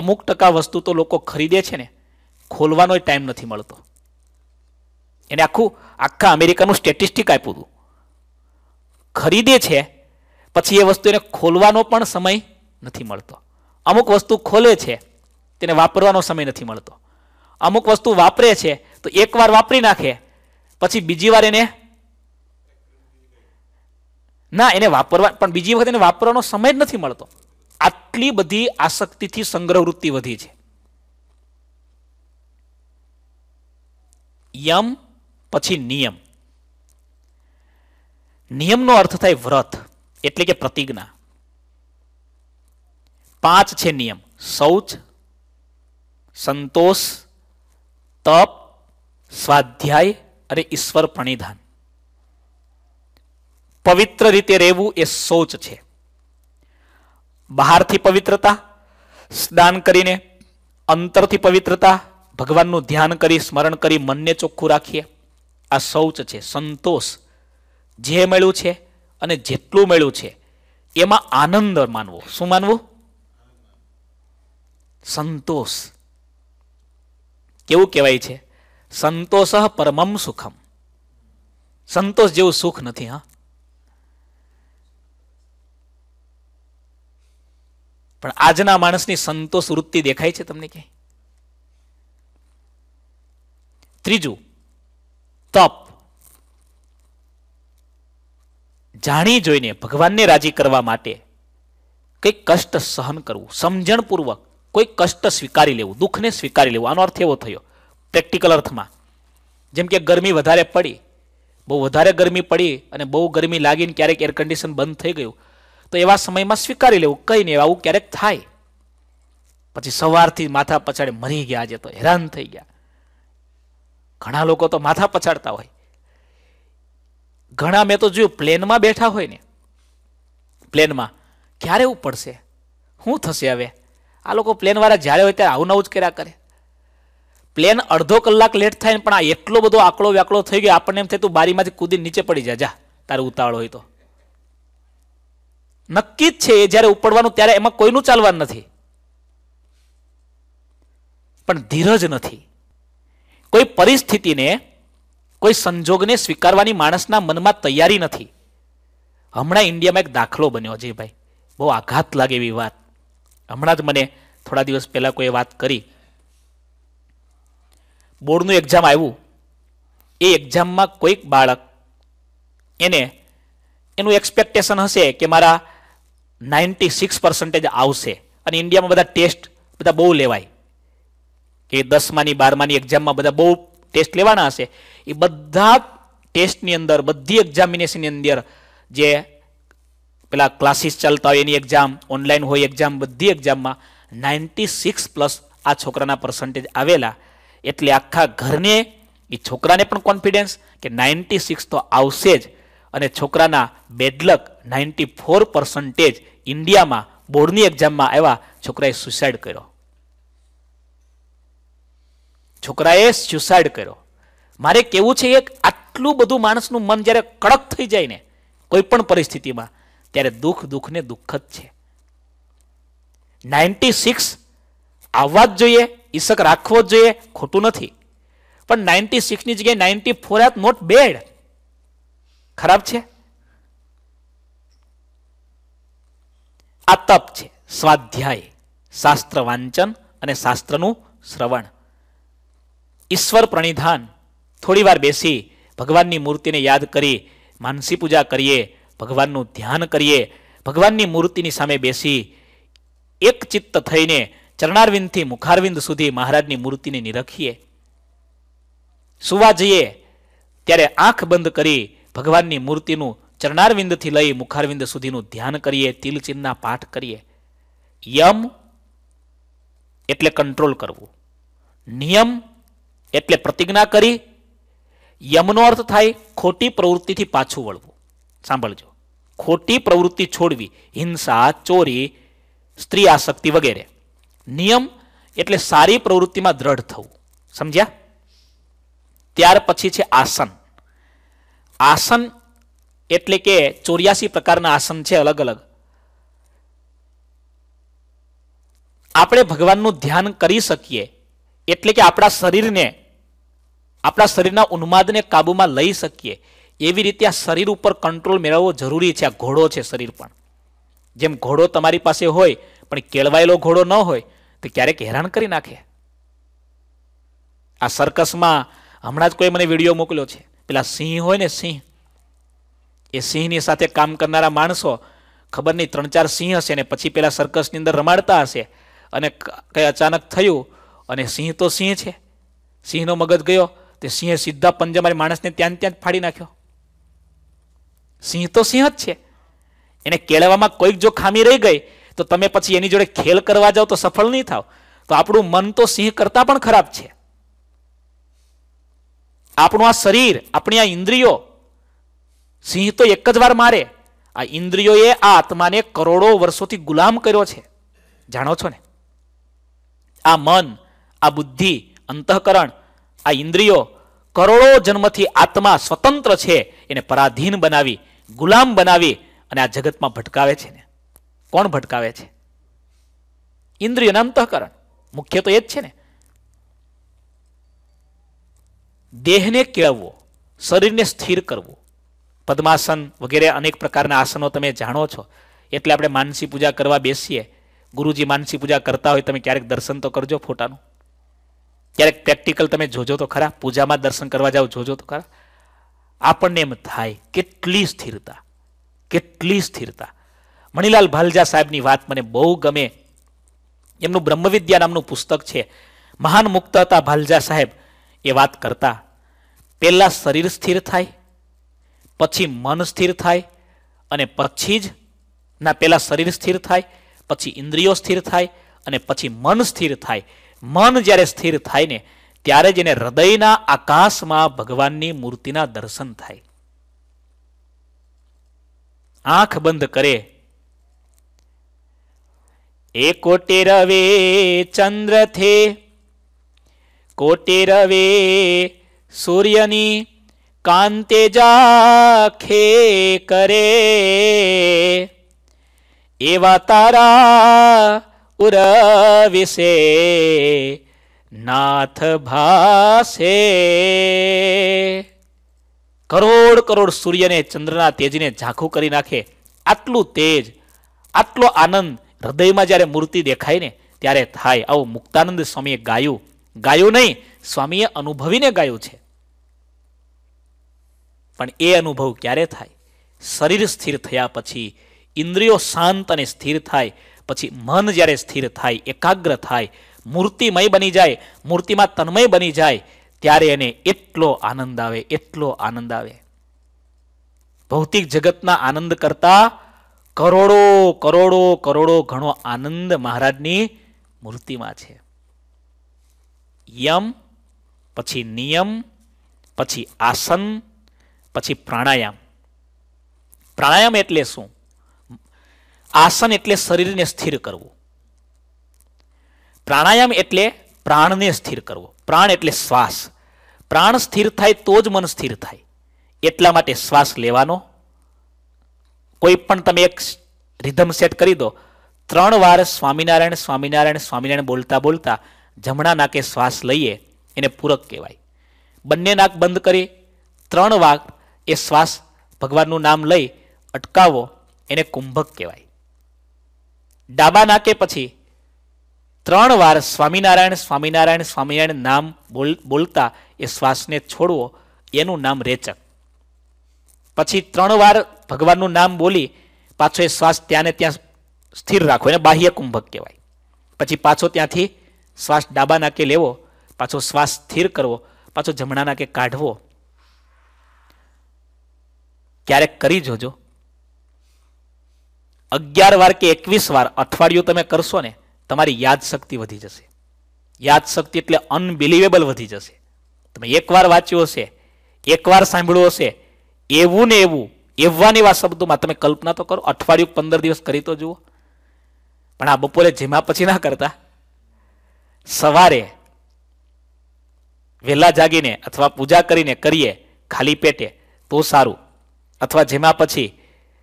Speaker 1: અમુક ટકા વસ્તુ તો લોકો ખરીદે છે ને ખોલવાનો ટાઈમ નથી મળતો એને આખું આખા અમેરિકાનું સ્ટેટિસ્ટિક આપ્યું હતું ખરીદે છે પછી એ વસ્તુ એને ખોલવાનો પણ સમય નથી મળતો અમુક વસ્તુ ખોલે છે તેને વાપરવાનો સમય નથી મળતો અમુક વસ્તુ વાપરે છે તો એકવાર વાપરી નાખે પછી બીજી વાર એને ના એને વાપરવા પણ બીજી વખત એને વાપરવાનો સમય જ નથી મળતો આટલી બધી આસક્તિથી સંગ્રહ વૃત્તિ વધી છે યમ પછી નિયમ નિયમનો અર્થ થાય વ્રત એટલે કે પ્રતિજ્ઞા પાંચ છે નિયમ શૌચ સંતોષ તપ સ્વાધ્યાય અને ઈશ્વર પ્રણિધાન પવિત્ર રીતે રહેવું એ શૌચ છે બહારથી પવિત્રતા સ્નાન કરીને અંતરથી પવિત્રતા ભગવાનનું ધ્યાન કરી સ્મરણ કરી મનને ચોખ્ખું રાખીએ આ શૌચ છે સંતોષ જે મળ્યું છે અને જેટલું મેળવું છે એમાં આનંદ માનવો શું માનવું સંતોષ કેવું કહેવાય છે સંતોષ પરમમ સુખમ સંતોષ જેવું સુખ નથી હા પણ આજના માણસની સંતોષ વૃત્તિ દેખાય છે તમને ક્યાંય ત્રીજું તપ જાણી જોઈને ભગવાનને રાજી કરવા માટે કંઈક કષ્ટ સહન કરવું સમજણપૂર્વક કોઈ કષ્ટ સ્વીકારી લેવું દુઃખને સ્વીકારી લેવું આનો અર્થ એવો થયો પ્રેક્ટિકલ અર્થમાં જેમ કે ગરમી વધારે પડી બહુ વધારે ગરમી પડી અને બહુ ગરમી લાગીને ક્યારેક એર કન્ડિશન બંધ થઈ ગયું તો એવા સમયમાં સ્વીકારી લેવું કંઈ નહીં આવું ક્યારેક થાય પછી સવારથી માથા પછાડે મરી ગયા આજે તો હેરાન થઈ ગયા ઘણા લોકો તો માથા પછાડતા હોય ઘણા મેં તો જોયું પ્લેનમાં બેઠા હોય ને પ્લેનમાં ક્યારે એવું પડશે શું થશે હવે આ લોકો પ્લેનવાળા જ્યારે હોય ત્યારે આવું નવું જ કર્યા કરે પ્લેન અડધો કલાક લેટ થાય ને પણ આ એટલો બધો આકડો વ્યાકડો થઈ ગયો આપણને એમ થાય તું બારીમાંથી કૂદી નીચે પડી જા જા તારે ઉતાવળ હોય તો નક્કી જ છે એ જ્યારે ઉપડવાનું ત્યારે એમાં કોઈનું ચાલવાનું નથી પણ ધીરજ નથી કોઈ પરિસ્થિતિને કોઈ સંજોગને સ્વીકારવાની માણસના મનમાં તૈયારી નથી હમણાં ઇન્ડિયામાં એક દાખલો બન્યો અજયભાઈ બહુ આઘાત લાગે એવી વાત હમણાં જ મને થોડા દિવસ પહેલાં કોઈ વાત કરી બોર્ડનું એક્ઝામ આવ્યું એ એક્ઝામમાં કોઈક બાળક એને એનું એક્સપેક્ટેશન હશે કે મારા નાઇન્ટી સિક્સ પર્સન્ટેજ આવશે અને ઇન્ડિયામાં બધા ટેસ્ટ બધા બહુ લેવાય કે દસમાની બારમાની એક્ઝામમાં બધા બહુ ટેસ્ટ લેવાના હશે એ બધા ટેસ્ટની અંદર બધી એક્ઝામિનેશનની અંદર જે પેલા ક્લાસીસ ચાલતા હોય એની એક્ઝામ ઓનલાઈન હોય એક્ઝામ બધી એક્ઝામમાં નાઇન્ટી સિક્સ પ્લસ આ છોકરાના પર્સન્ટેજ આવેલા એટલે આખા ઘરને એ છોકરાને પણ કોન્ફિડન્સ કે નાઇન્ટી સિક્સ તો આવશે જ અને છોકરાના બેડલક નાઇન્ટી ફોર પર્સન્ટેજ ઇન્ડિયામાં બોર્ડની એક્ઝામમાં આવ્યા છોકરાએ સુસાઇડ કર્યો છોકરાએ સ્યુસાઇડ કર્યો મારે કેવું છે એક આટલું બધું માણસનું મન જ્યારે કડક થઈ જાય ને કોઈ પણ પરિસ્થિતિમાં ત્યારે દુઃખ દુઃખને દુઃખ જ છે નાઇન્ટી સિક્સ આવવા જ જોઈએ ઈશક રાખવો જ જોઈએ ખોટું નથી પણ નાઇન્ટી સિક્સની જગ્યાએ ninety four are not bad ખરાબ છે આ તપ છે સ્વાધ્યાય શાસ્ત્ર વાંચન અને શાસ્ત્રનું શ્રવણ ઈશ્વર પ્રણિધાન થોડી વાર બેસી ભગવાનની મૂર્તિને યાદ કરી માનસી પૂજા કરીએ ભગવાનનું ધ્યાન કરીએ ભગવાનની મૂર્તિની સામે બેસી એક ચિત્ત થઈને ચરણારવિંદથી મુખારવિંદ સુધી મહારાજની મૂર્તિને નિરખીએ સુવા જઈએ ત્યારે આંખ બંધ કરી ભગવાનની મૂર્તિનું ચરણારવિંદથી લઈ મુખારવિંદ સુધીનું ધ્યાન કરીએ તિલચિહ્નના પાઠ કરીએ યમ એટલે કંટ્રોલ કરવું નિયમ એટલે પ્રતિજ્ઞા કરી યમનો અર્થ થાય ખોટી પ્રવૃત્તિથી પાછું વળવું સાંભળજો ખોટી પ્રવૃત્તિ છોડવી હિંસા ચોરી સ્ત્રી આસક્તિ વગેરે નિયમ એટલે સારી પ્રવૃત્તિમાં દ્રઢ થવું સમજ્યા ત્યાર પછી છે આસન આસન એટલે કે ચોર્યાસી પ્રકારના આસન છે અલગ અલગ આપણે ભગવાનનું ધ્યાન કરી શકીએ એટલે કે આપણા શરીરને આપણા શરીરના ઉન્માદને કાબૂમાં લઈ શકીએ એવી રીતે આ શરીર ઉપર કંટ્રોલ મેળવવો જરૂરી છે આ ઘોડો છે શરીર પણ જેમ ઘોડો તમારી પાસે હોય પણ કેળવાયેલો ઘોડો ન હોય તો ક્યારેક હેરાન કરી નાખે આ સર્કસમાં હમણાં જ કોઈ મને વિડીયો મોકલ્યો છે પેલા સિંહ હોય ને સિંહ એ સિંહની સાથે કામ કરનારા માણસો ખબર નહીં ત્રણ ચાર સિંહ હશે ને પછી પેલા સર્કસની અંદર રમાડતા હશે અને કંઈ અચાનક થયું અને સિંહ તો સિંહ છે સિંહનો મગજ ગયો તે સિંહે સીધા પંજામાં માણસને ત્યાં ત્યાં જ ફાડી નાખ્યો સિંહ તો સિંહ જ છે એને કેળવામાં કોઈક જો ખામી રહી ગઈ તો તમે પછી એની જોડે ખેલ કરવા જાઓ તો સફળ નહીં થાવ તો આપણું મન તો સિંહ કરતાં પણ ખરાબ છે આપણું આ શરીર આપણી આ ઇન્દ્રિયો સિંહ તો એક જ વાર મારે આ ઇન્દ્રિયોએ આ આત્માને કરોડો વર્ષોથી ગુલામ કર્યો છે જાણો છો ને આ મન આ બુદ્ધિ અંતઃકરણ આ ઇન્દ્રિયો કરોડો જન્મથી આત્મા સ્વતંત્ર છે એને પરાધીન બનાવી ગુલામ બનાવી અને આ જગતમાં ભટકાવે છે ને કોણ ભટકાવે છે ઇન્દ્રિયોના અંતઃકરણ મુખ્ય તો એ જ છે ને દેહને કેળવવો શરીરને સ્થિર કરવું પદ્માસન વગેરે અનેક પ્રકારના આસનો તમે જાણો છો એટલે આપણે માનસી પૂજા કરવા બેસીએ ગુરુજી માનસી પૂજા કરતા હોય તમે ક્યારેક દર્શન તો કરજો ફોટાનું ક્યારેક પ્રેક્ટિકલ તમે જોજો તો ખરા પૂજામાં દર્શન કરવા જાઓ જોજો તો ખરા આપણને એમ થાય કેટલી સ્થિરતા કેટલી સ્થિરતા મણિલાલ ભાલજા સાહેબની વાત મને બહુ ગમે એમનું બ્રહ્મવિદ્યા નામનું પુસ્તક છે મહાન મુક્ત હતા ભાલજા સાહેબ એ વાત કરતા પહેલાં શરીર સ્થિર થાય પછી મન સ્થિર થાય અને પછી જ ના પહેલાં શરીર સ્થિર થાય પછી ઇન્દ્રિયો સ્થિર થાય અને પછી મન સ્થિર થાય મન જ્યારે સ્થિર થાય ને ત્યારે જ એને હૃદયના આકાશમાં ભગવાનની મૂર્તિના દર્શન થાય આંખ બંધ કરે એ કોટે રવે ચંદ્ર થે કોટે રવે સૂર્યની કાંતે જાખે કરે એવા તારા ઉરવિશે નાથ ભાસે કરોડ કરોડ સૂર્યને ચંદ્રના તેજને ઝાંખું કરી નાખે આટલું તેજ આટલો આનંદ હૃદયમાં જ્યારે મૂર્તિ દેખાય ને ત્યારે થાય આવું મુક્તાનંદ સ્વામીએ ગાયું ગાયું નહીં સ્વામીએ અનુભવીને ગાયું છે પણ એ અનુભવ ક્યારે થાય શરીર સ્થિર થયા પછી ઇન્દ્રિયો શાંત અને સ્થિર થાય પછી મન જ્યારે સ્થિર થાય એકાગ્ર થાય મૂર્તિમય બની જાય મૂર્તિમાં તન્મય બની જાય ત્યારે એને એટલો આનંદ આવે એટલો આનંદ આવે ભૌતિક જગતના આનંદ કરતા કરોડો કરોડો કરોડો ઘણો આનંદ મહારાજની મૂર્તિમાં છે યમ પછી નિયમ પછી આસન પછી પ્રાણાયામ પ્રાણાયામ એટલે શું આસન એટલે શરીરને સ્થિર કરવું પ્રાણાયામ એટલે પ્રાણને સ્થિર કરવો પ્રાણ એટલે શ્વાસ પ્રાણ સ્થિર થાય તો જ મન સ્થિર થાય એટલા માટે શ્વાસ લેવાનો કોઈ પણ તમે એક રિધમ સેટ કરી દો ત્રણ વાર સ્વામિનારાયણ સ્વામિનારાયણ સ્વામિનારાયણ બોલતા બોલતા જમણા નાકે શ્વાસ લઈએ એને પૂરક કહેવાય બંને નાક બંધ કરી ત્રણ વાર એ શ્વાસ ભગવાનનું નામ લઈ અટકાવો એને કુંભક કહેવાય ડાબા નાકે પછી ત્રણ વાર સ્વામિનારાયણ સ્વામિનારાયણ સ્વામિનારાયણ નામ બોલ બોલતા એ શ્વાસને છોડવો એનું નામ રેચક પછી ત્રણ વાર ભગવાનનું નામ બોલી પાછો એ શ્વાસ ત્યાંને ત્યાં સ્થિર રાખો એને બાહ્ય કુંભક કહેવાય પછી પાછો ત્યાંથી શ્વાસ ડાબા નાકે લેવો પાછો શ્વાસ સ્થિર કરવો પાછો જમણા નાકે કાઢવો ક્યારેક કરી જોજો અગિયાર વાર કે એકવીસ વાર અઠવાડિયું તમે કરશો ને તમારી યાદશક્તિ વધી જશે યાદશક્તિ એટલે અનબિલીવેબલ વધી જશે તમે એકવાર વાંચ્યું હશે એકવાર સાંભળ્યું હશે એવું ને એવું એવવાની એવા શબ્દોમાં તમે કલ્પના તો કરો અઠવાડિયું પંદર દિવસ કરી તો જુઓ પણ આ બપોરે જેમાં પછી ના કરતા સવારે વહેલા જાગીને અથવા પૂજા કરીને કરીએ ખાલી પેટે તો સારું અથવા જેમાં પછી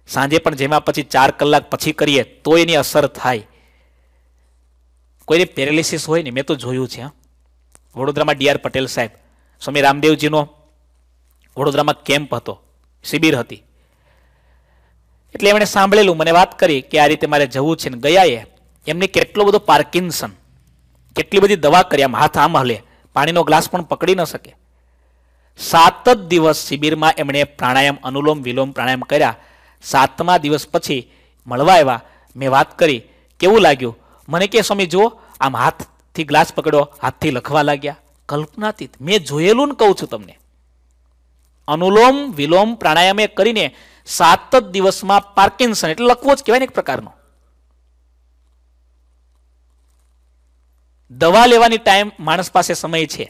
Speaker 1: સાંજે પણ જેમાં પછી ચાર કલાક પછી કરીએ તો એની અસર થાય કોઈને પેરેલિસિસ હોય ને મેં તો જોયું છે વડોદરામાં ડીઆર પટેલ સાહેબ સ્વામી રામદેવજીનો વડોદરામાં કેમ્પ હતો શિબિર હતી એટલે એમણે સાંભળેલું મને વાત કરી કે આ રીતે મારે જવું છે ને ગયા એમને કેટલો બધો પાર્કિન્સન કેટલી બધી દવા કરી આમ હાથ આમ હલે પાણીનો ગ્લાસ પણ પકડી ન શકે સાત જ દિવસ શિબિરમાં એમણે પ્રાણાયામ અનુલોમ વિલોમ પ્રાણાયામ કર્યા સાતમા દિવસ પછી મળવા આવ્યા મેં વાત કરી કેવું લાગ્યું મને કે સ્વામી જુઓ આમ હાથથી ગ્લાસ પકડ્યો હાથથી લખવા લાગ્યા કલ્પનાતીત મેં જોયેલું ને કહું છું તમને અનુલોમ વિલોમ પ્રાણાયામે કરીને સાત જ દિવસમાં પાર્કિન્સન એટલે લખવો જ કહેવાય ને એક પ્રકારનો દવા લેવાની ટાઈમ માણસ પાસે સમય છે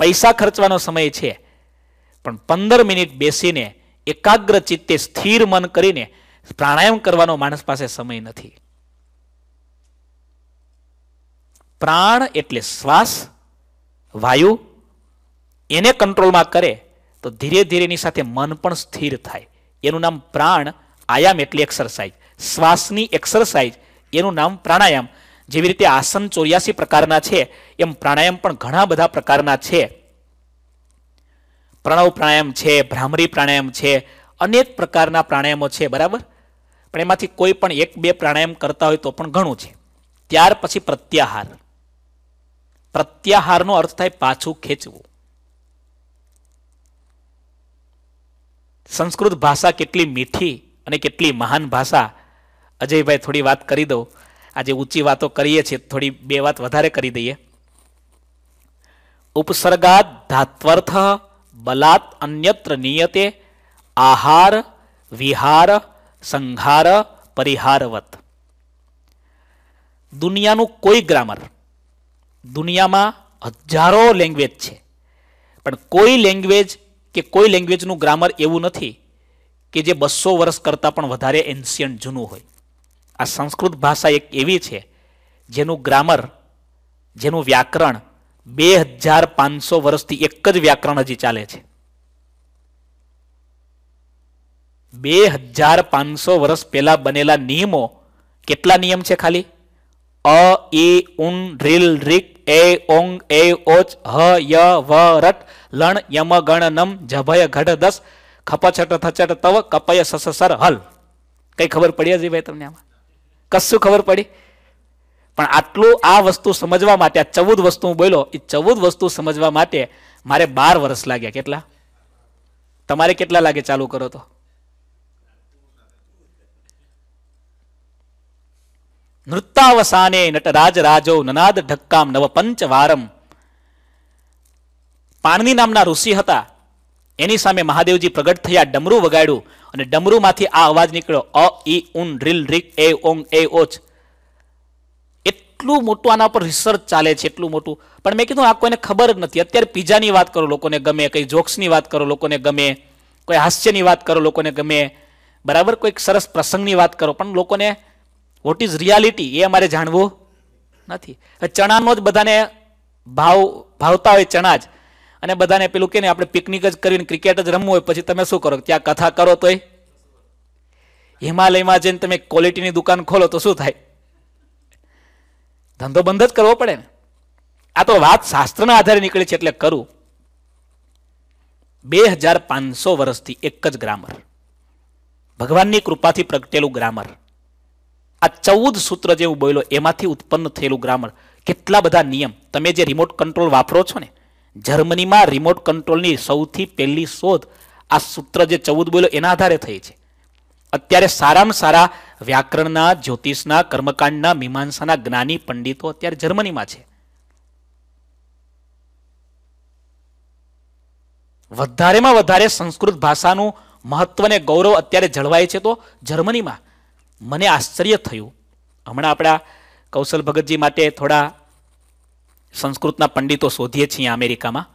Speaker 1: પૈસા ખર્ચવાનો સમય છે પણ પંદર મિનિટ બેસીને એકાગ્ર ચિત્તે સ્થિર મન કરીને પ્રાણાયામ કરવાનો માણસ પાસે સમય નથી પ્રાણ એટલે શ્વાસ વાયુ એને કંટ્રોલમાં કરે તો ધીરે ધીરે એની સાથે મન પણ સ્થિર થાય એનું નામ પ્રાણ આયામ એટલે એક્સરસાઇઝ શ્વાસની એક્સરસાઇઝ એનું નામ પ્રાણાયામ જેવી રીતે આસન ચોર્યાસી પ્રકારના છે એમ પ્રાણાયામ પણ ઘણા બધા પ્રકારના છે પ્રણવ પ્રાણાયામ છે ભ્રામરી પ્રાણાયામ છે અનેક પ્રકારના પ્રાણાયામો છે બરાબર પણ એમાંથી કોઈ પણ એક બે પ્રાણાયામ કરતા હોય તો પણ ઘણું છે ત્યાર પછી પ્રત્યાહાર પ્રત્યાહારનો અર્થ થાય પાછું ખેંચવું સંસ્કૃત ભાષા કેટલી મીઠી અને કેટલી મહાન ભાષા અજયભાઈ થોડી વાત કરી દઉં આજે ઊંચી વાતો કરીએ છીએ થોડી બે વાત વધારે કરી દઈએ ઉપસર્ગાદ ધાત્વર્થ બલાત અન્યત્ર નિયતે આહાર વિહાર સંહાર પરિહારવત દુનિયાનું કોઈ ગ્રામર દુનિયામાં હજારો લેંગ્વેજ છે પણ કોઈ લેંગ્વેજ કે કોઈ લેંગ્વેજનું ગ્રામર એવું નથી કે જે બસો વર્ષ કરતાં પણ વધારે એન્શિયન્ટ જૂનું હોય આ સંસ્કૃત ભાષા એક એવી છે જેનું ગ્રામર જેનું વ્યાકરણ બે હજાર પાંચસો વર્ષથી એક જ વ્યાકરણ હજી ચાલે છે બે હજાર પાંચસો વર્ષ પહેલા બનેલા નિયમો કેટલા નિયમ છે ખાલી અ ઈ ઉન રીલ રિક એ ઓંગ એ ઓચ હ ય વ રટ લણ યમ ગણ નમ જભય ઘડ દસ ખપછટ થચટ તવ કપય સસસર હલ કઈ ખબર પડી હજી ભાઈ તમને આમાં કશું ખબર પડી પણ આટલું આ વસ્તુ સમજવા માટે આ ચૌદ વસ્તુ હું બોલ્યો એ ચૌદ વસ્તુ સમજવા માટે મારે બાર વર્ષ લાગ્યા કેટલા તમારે કેટલા લાગે ચાલુ કરો તો નૃત્તાવસાને નટરાજ રાજો નનાદ ઢક્કામ નવપંચ વારમ પાણની નામના ઋષિ હતા એની સામે મહાદેવજી પ્રગટ થયા ડમરું વગાડ્યું અને ડમરૂમાંથી આ અવાજ નીકળ્યો અ ઈ ઉન ડ્રિલ રિક એ ઓંગ એ ઓછ એટલું મોટું આના પર રિસર્ચ ચાલે છે એટલું મોટું પણ મેં કીધું આ કોઈને ખબર જ નથી અત્યારે પીઝાની વાત કરો લોકોને ગમે કંઈ જોક્સની વાત કરો લોકોને ગમે કોઈ હાસ્યની વાત કરો લોકોને ગમે બરાબર કોઈક સરસ પ્રસંગની વાત કરો પણ લોકોને વોટ ઇઝ રિયાલિટી એ અમારે જાણવું નથી ચણાનો જ બધાને ભાવ ભાવતા હોય ચણા જ અને બધાને પેલું કે ને આપણે પિકનિક જ કરીને ક્રિકેટ જ રમવું હોય પછી તમે શું કરો ત્યાં કથા કરો તોય હિમાલયમાં જઈને તમે ક્વોલિટીની દુકાન ખોલો તો શું થાય ધંધો બંધ જ કરવો પડે ને આ તો વાત શાસ્ત્રના આધારે નીકળી છે એટલે કરું બે હજાર પાંચસો વર્ષથી એક જ ગ્રામર ભગવાનની કૃપાથી પ્રગટેલું ગ્રામર આ ચૌદ સૂત્ર જે હું બોલ્યો એમાંથી ઉત્પન્ન થયેલું ગ્રામર કેટલા બધા નિયમ તમે જે રિમોટ કંટ્રોલ વાપરો છો ને જર્મનીમાં રિમોટ કંટ્રોલની સૌથી પહેલી શોધ આ સૂત્ર જે ચૌદ બોલ્યો એના આધારે થઈ છે અત્યારે સારામાં સારા વ્યાકરણના જ્યોતિષના કર્મકાંડના મીમાંસાના જ્ઞાની પંડિતો અત્યારે જર્મનીમાં છે વધારેમાં વધારે સંસ્કૃત ભાષાનું મહત્વ અને ગૌરવ અત્યારે જળવાય છે તો જર્મનીમાં મને આશ્ચર્ય થયું હમણાં આપણા કૌશલ ભગતજી માટે થોડા સંસ્કૃતના પંડિતો શોધીએ છીએ અમેરિકામાં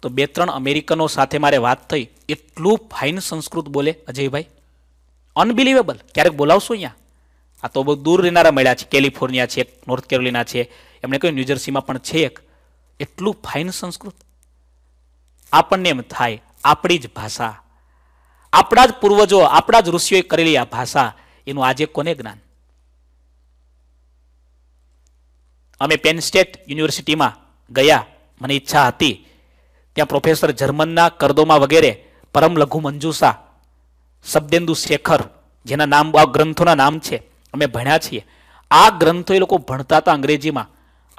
Speaker 1: તો બે ત્રણ અમેરિકનો સાથે મારે વાત થઈ એટલું ફાઇન સંસ્કૃત બોલે અજયભાઈ અનબિલીવેબલ ક્યારેક બોલાવશો અહીંયા આ તો બહુ દૂર રહેનારા મળ્યા છે કેલિફોર્નિયા છે નોર્થ કેરોલિના છે એમણે કહ્યું ન્યૂજર્સીમાં પણ છે એક એટલું ફાઇન સંસ્કૃત આપણને એમ થાય આપણી જ ભાષા આપણા જ પૂર્વજો આપણા જ ઋષિઓએ કરેલી આ ભાષા એનું આજે કોને જ્ઞાન અમે પેન સ્ટેટ યુનિવર્સિટીમાં ગયા મને ઈચ્છા હતી ત્યાં પ્રોફેસર જર્મનના કરદોમાં વગેરે પરમ લઘુ મંજુસા શબ્દેન્દુ શેખર જેના નામ આ ગ્રંથોના નામ છે અમે ભણ્યા છીએ આ ગ્રંથો એ લોકો ભણતા હતા અંગ્રેજીમાં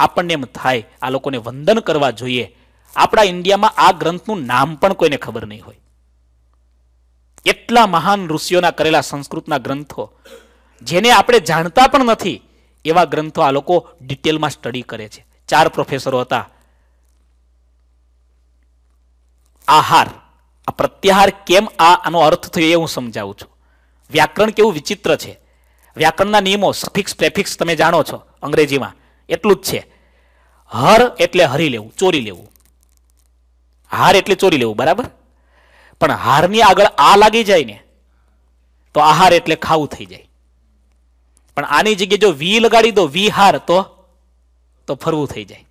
Speaker 1: આપણને એમ થાય આ લોકોને વંદન કરવા જોઈએ આપણા ઇન્ડિયામાં આ ગ્રંથનું નામ પણ કોઈને ખબર નહીં હોય એટલા મહાન ઋષિઓના કરેલા સંસ્કૃતના ગ્રંથો જેને આપણે જાણતા પણ નથી એવા ગ્રંથો આ લોકો ડિટેલમાં સ્ટડી કરે છે ચાર પ્રોફેસરો હતા આહાર આ પ્રત્યાહાર કેમ આ આનો અર્થ થયો એ હું સમજાવું છું વ્યાકરણ કેવું વિચિત્ર છે વ્યાકરણના નિયમો સફિક્સ પ્રેફિક્સ તમે જાણો છો અંગ્રેજીમાં એટલું જ છે હર એટલે હરી લેવું ચોરી લેવું હાર એટલે ચોરી લેવું બરાબર પણ હારની આગળ આ લાગી જાય ને તો આહાર એટલે ખાવું થઈ જાય પણ આની જગ્યાએ જો વી લગાડી દો વી હાર તો તો ફરવું થઈ જાય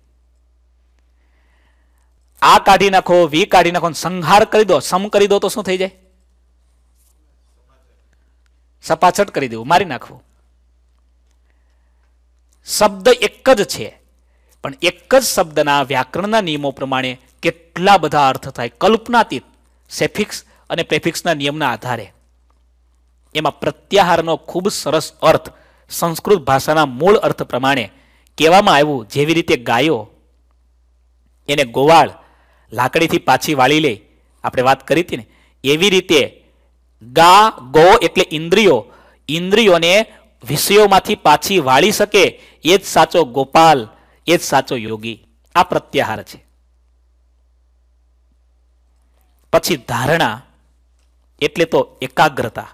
Speaker 1: આ કાઢી નાખો વી કાઢી નાખો સંહાર કરી દો સમ કરી દો તો શું થઈ જાય સપાછટ કરી દેવું મારી નાખવું શબ્દ એક જ છે પણ એક જ શબ્દના વ્યાકરણના નિયમો પ્રમાણે કેટલા બધા અર્થ થાય કલ્પનાતીત સેફિક્સ અને પ્રેફિક્સના નિયમના આધારે એમાં પ્રત્યાહારનો ખૂબ સરસ અર્થ સંસ્કૃત ભાષાના મૂળ અર્થ પ્રમાણે કહેવામાં આવ્યું જેવી રીતે ગાયો એને ગોવાળ લાકડીથી પાછી વાળી લે આપણે વાત કરી હતી ને એવી રીતે ગા ગો એટલે ઇન્દ્રિયો ઇન્દ્રિયોને વિષયોમાંથી પાછી વાળી શકે એ જ સાચો ગોપાલ એ જ સાચો યોગી આ પ્રત્યાહાર છે પછી ધારણા એટલે તો એકાગ્રતા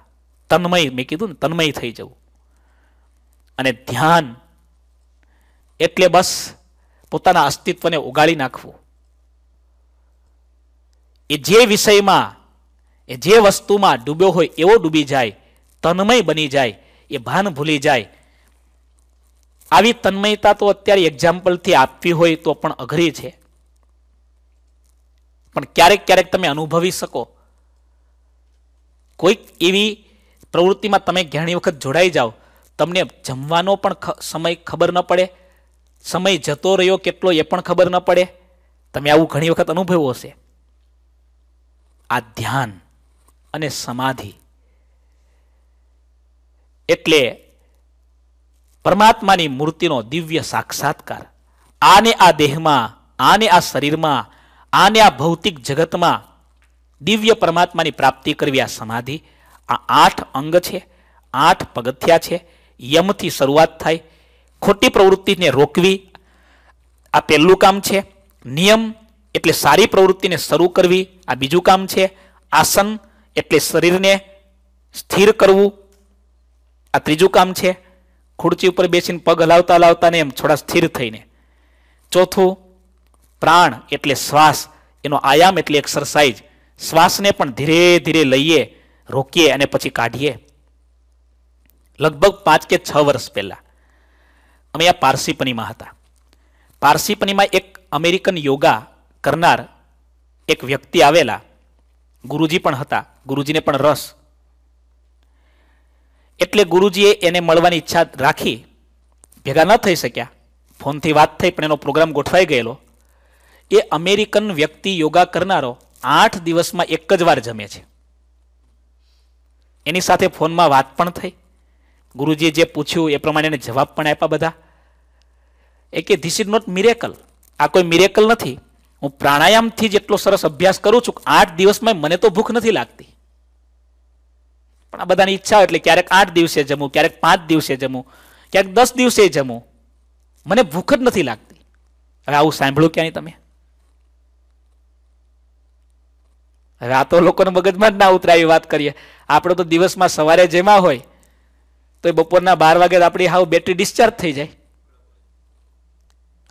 Speaker 1: તન્મય મેં કીધું ને તન્મય થઈ જવું અને ધ્યાન એટલે બસ પોતાના અસ્તિત્વને ઉગાડી નાખવું એ જે વિષયમાં એ જે વસ્તુમાં ડૂબ્યો હોય એવો ડૂબી જાય તન્મય બની જાય એ ભાન ભૂલી જાય આવી તન્મયતા તો અત્યારે એક્ઝામ્પલથી આપવી હોય તો પણ અઘરી છે પણ ક્યારેક ક્યારેક તમે અનુભવી શકો કોઈક એવી પ્રવૃત્તિમાં તમે ઘણી વખત જોડાઈ જાઓ તમને જમવાનો પણ સમય ખબર ન પડે સમય જતો રહ્યો કેટલો એ પણ ખબર ન પડે તમે આવું ઘણી વખત અનુભવ્યું હશે આ ધ્યાન અને સમાધિ એટલે પરમાત્માની મૂર્તિનો દિવ્ય સાક્ષાત્કાર આને આ દેહમાં આને આ શરીરમાં આને આ ભૌતિક જગતમાં દિવ્ય પરમાત્માની પ્રાપ્તિ કરવી આ સમાધિ આ આઠ અંગ છે આઠ પગથિયા છે યમથી શરૂઆત થાય ખોટી પ્રવૃત્તિને રોકવી આ પહેલું કામ છે નિયમ એટલે સારી પ્રવૃત્તિને શરૂ કરવી આ બીજું કામ છે આસન એટલે શરીરને સ્થિર કરવું આ ત્રીજું કામ છે ખુરચી ઉપર બેસીને પગ હલાવતા હલાવતાને એમ થોડા સ્થિર થઈને ચોથું પ્રાણ એટલે શ્વાસ એનો આયામ એટલે એક્સરસાઇઝ શ્વાસને પણ ધીરે ધીરે લઈએ રોકીએ અને પછી કાઢીએ લગભગ પાંચ કે છ વર્ષ પહેલાં અમે આ પારસીપનીમાં હતા પારસીપનીમાં એક અમેરિકન યોગા કરનાર એક વ્યક્તિ આવેલા ગુરુજી પણ હતા ગુરુજીને પણ રસ એટલે ગુરુજીએ એને મળવાની ઈચ્છા રાખી ભેગા ન થઈ શક્યા ફોનથી વાત થઈ પણ એનો પ્રોગ્રામ ગોઠવાઈ ગયેલો એ અમેરિકન વ્યક્તિ યોગા કરનારો આઠ દિવસમાં એક જ વાર જમે છે એની સાથે ફોનમાં વાત પણ થઈ ગુરુજીએ જે પૂછ્યું એ પ્રમાણે એને જવાબ પણ આપ્યા બધા એ કે ધીસ ઇઝ નોટ મિરેકલ આ કોઈ મિરેકલ નથી હું પ્રાણાયામથી જેટલો સરસ અભ્યાસ કરું છું આઠ દિવસમાં મને તો ભૂખ નથી લાગતી પણ આ બધાની ઈચ્છા એટલે ક્યારેક આઠ દિવસે જમું ક્યારેક પાંચ દિવસે જમું ક્યારેક દસ દિવસે જમું મને ભૂખ જ નથી લાગતી હવે આવું સાંભળ્યું ક્યાંય તમે રાતો લોકોના મગજમાં જ ના ઉતરાય વાત કરીએ આપણે તો દિવસમાં સવારે જેમાં હોય તો એ બપોરના બાર વાગે આપણી હાવ બેટરી ડિસ્ચાર્જ થઈ જાય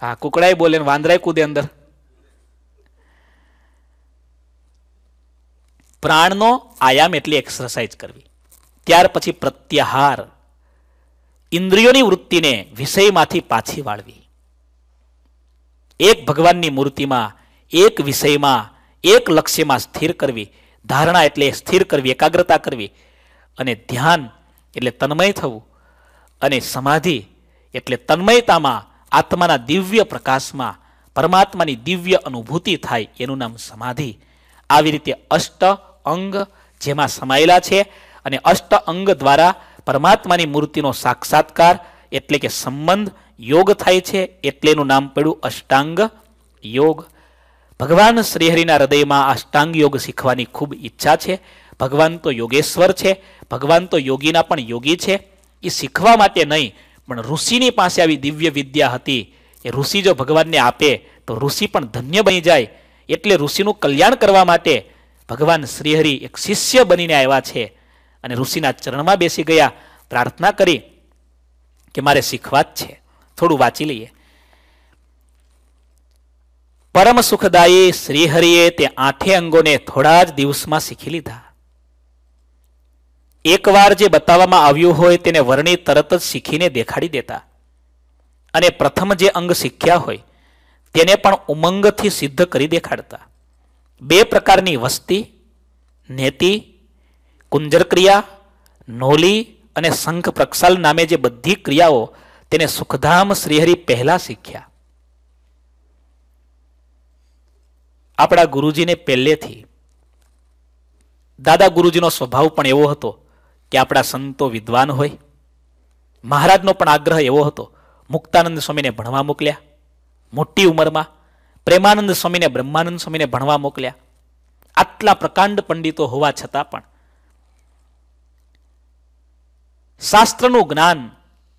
Speaker 1: હા કુકડાય બોલે વાંદરાય કૂદે અંદર પ્રાણનો આયામ એટલે એક્સરસાઇઝ કરવી ત્યાર પછી પ્રત્યાહાર ઇન્દ્રિયોની વૃત્તિને વિષયમાંથી પાછી વાળવી એક ભગવાનની મૂર્તિમાં એક વિષયમાં એક લક્ષ્યમાં સ્થિર કરવી ધારણા એટલે સ્થિર કરવી એકાગ્રતા કરવી અને ધ્યાન એટલે તન્મય થવું અને સમાધિ એટલે તન્મયતામાં આત્માના દિવ્ય પ્રકાશમાં પરમાત્માની દિવ્ય અનુભૂતિ થાય એનું નામ સમાધિ આવી રીતે અષ્ટ અંગ જેમાં સમાયેલા છે અને અષ્ટ અંગ દ્વારા પરમાત્માની મૂર્તિનો સાક્ષાત્કાર એટલે કે સંબંધ યોગ થાય છે એટલેનું નામ પડ્યું અષ્ટાંગ યોગ ભગવાન શ્રીહરિના હૃદયમાં અષ્ટાંગ યોગ શીખવાની ખૂબ ઈચ્છા છે ભગવાન તો યોગેશ્વર છે ભગવાન તો યોગીના પણ યોગી છે એ શીખવા માટે નહીં પણ ઋષિની પાસે આવી દિવ્ય વિદ્યા હતી એ ઋષિ જો ભગવાનને આપે તો ઋષિ પણ ધન્ય બની જાય એટલે ઋષિનું કલ્યાણ કરવા માટે ભગવાન શ્રીહરિ એક શિષ્ય બનીને આવ્યા છે અને ઋષિના ચરણમાં બેસી ગયા પ્રાર્થના કરી કે મારે શીખવા જ છે થોડું વાંચી લઈએ પરમ સુખદાયી શ્રીહરિએ તે આઠે અંગોને થોડા જ દિવસમાં શીખી લીધા એકવાર જે બતાવવામાં આવ્યું હોય તેને વર્ણિ તરત જ શીખીને દેખાડી દેતા અને પ્રથમ જે અંગ શીખ્યા હોય તેને પણ ઉમંગથી સિદ્ધ કરી દેખાડતા બે પ્રકારની વસ્તી નેતિ કુંજરક્રિયા નોલી અને શંખ પ્રક્ષાલ નામે જે બધી ક્રિયાઓ તેને સુખધામ શ્રીહરિ પહેલા શીખ્યા આપણા ગુરુજીને પહેલેથી દાદા ગુરુજીનો સ્વભાવ પણ એવો હતો કે આપણા સંતો વિદ્વાન હોય મહારાજનો પણ આગ્રહ એવો હતો મુક્તાનંદ સ્વામીને ભણવા મોકલ્યા મોટી ઉંમરમાં પ્રેમાનંદ સ્વામીને બ્રહ્માનંદ સ્વામીને ભણવા મોકલ્યા આટલા પ્રકાંડ પંડિતો હોવા છતાં પણ શાસ્ત્રનું જ્ઞાન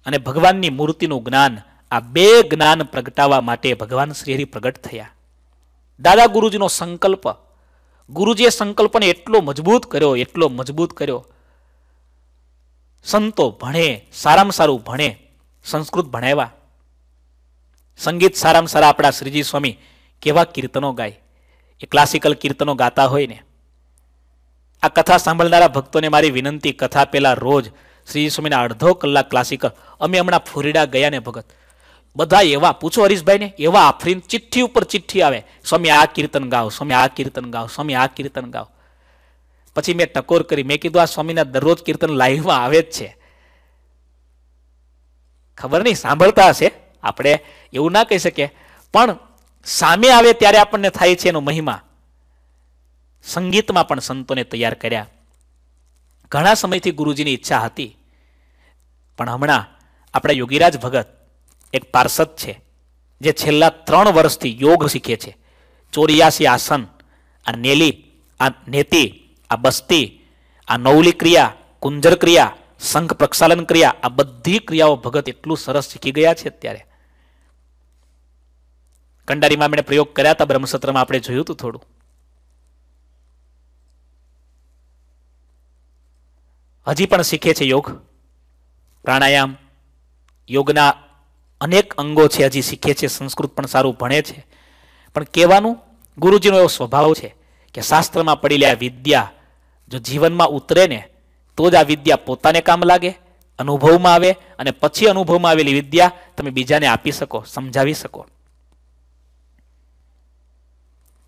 Speaker 1: અને ભગવાનની મૂર્તિનું જ્ઞાન આ બે જ્ઞાન પ્રગટાવવા માટે ભગવાન શ્રીહરિ પ્રગટ થયા દાદા ગુરુજીનો સંકલ્પ ગુરુજીએ સંકલ્પને એટલો મજબૂત કર્યો એટલો મજબૂત કર્યો સંતો ભણે સારામાં સારું ભણે સંસ્કૃત ભણાવ્યા સંગીત સારામાં સારા આપણા શ્રીજી સ્વામી કેવા કીર્તનો ગાય એ ક્લાસિકલ કીર્તનો ગાતા હોય ને આ કથા સાંભળનારા ભક્તોને મારી વિનંતી કથા પહેલાં રોજ શ્રી સ્વામીના અડધો કલાક ક્લાસિકલ અમે હમણાં ફોરીડા ગયા ને ભગત બધા એવા પૂછો હરીશભાઈને એવા આફરીન ચિઠ્ઠી ઉપર ચિઠ્ઠી આવે સ્વામી આ કીર્તન ગાઓ સ્વામી આ કીર્તન ગાઓ સ્વામી આ કીર્તન ગાઓ પછી મેં ટકોર કરી મેં કીધું આ સ્વામીના દરરોજ કીર્તન લાઈવમાં આવે જ છે ખબર નહીં સાંભળતા હશે આપણે એવું ના કહી શકીએ પણ સામે આવે ત્યારે આપણને થાય છે એનો મહિમા સંગીતમાં પણ સંતોને તૈયાર કર્યા ઘણા સમયથી ગુરુજીની ઈચ્છા હતી પણ હમણાં આપણા યોગીરાજ ભગત એક પાર્ષદ છે જે છેલ્લા ત્રણ વર્ષથી યોગ શીખે છે ચોર્યાસી આસન આ નેલી આ નેતિ આ બસ્તી આ નવલી ક્રિયા કુંજર ક્રિયા શંખ પ્રક્ષાલન ક્રિયા આ બધી ક્રિયાઓ ભગત એટલું સરસ શીખી ગયા છે અત્યારે કંડારીમાં એમણે પ્રયોગ કર્યા હતા બ્રહ્મસૂત્રમાં આપણે જોયું હતું થોડું હજી પણ શીખે છે યોગ પ્રાણાયામ યોગના અનેક અંગો છે હજી શીખે છે સંસ્કૃત પણ સારું ભણે છે પણ કહેવાનું ગુરુજીનો એવો સ્વભાવ છે કે શાસ્ત્રમાં પડેલી આ વિદ્યા જો જીવનમાં ઉતરે ને તો જ આ વિદ્યા પોતાને કામ લાગે અનુભવમાં આવે અને પછી અનુભવમાં આવેલી વિદ્યા તમે બીજાને આપી શકો સમજાવી શકો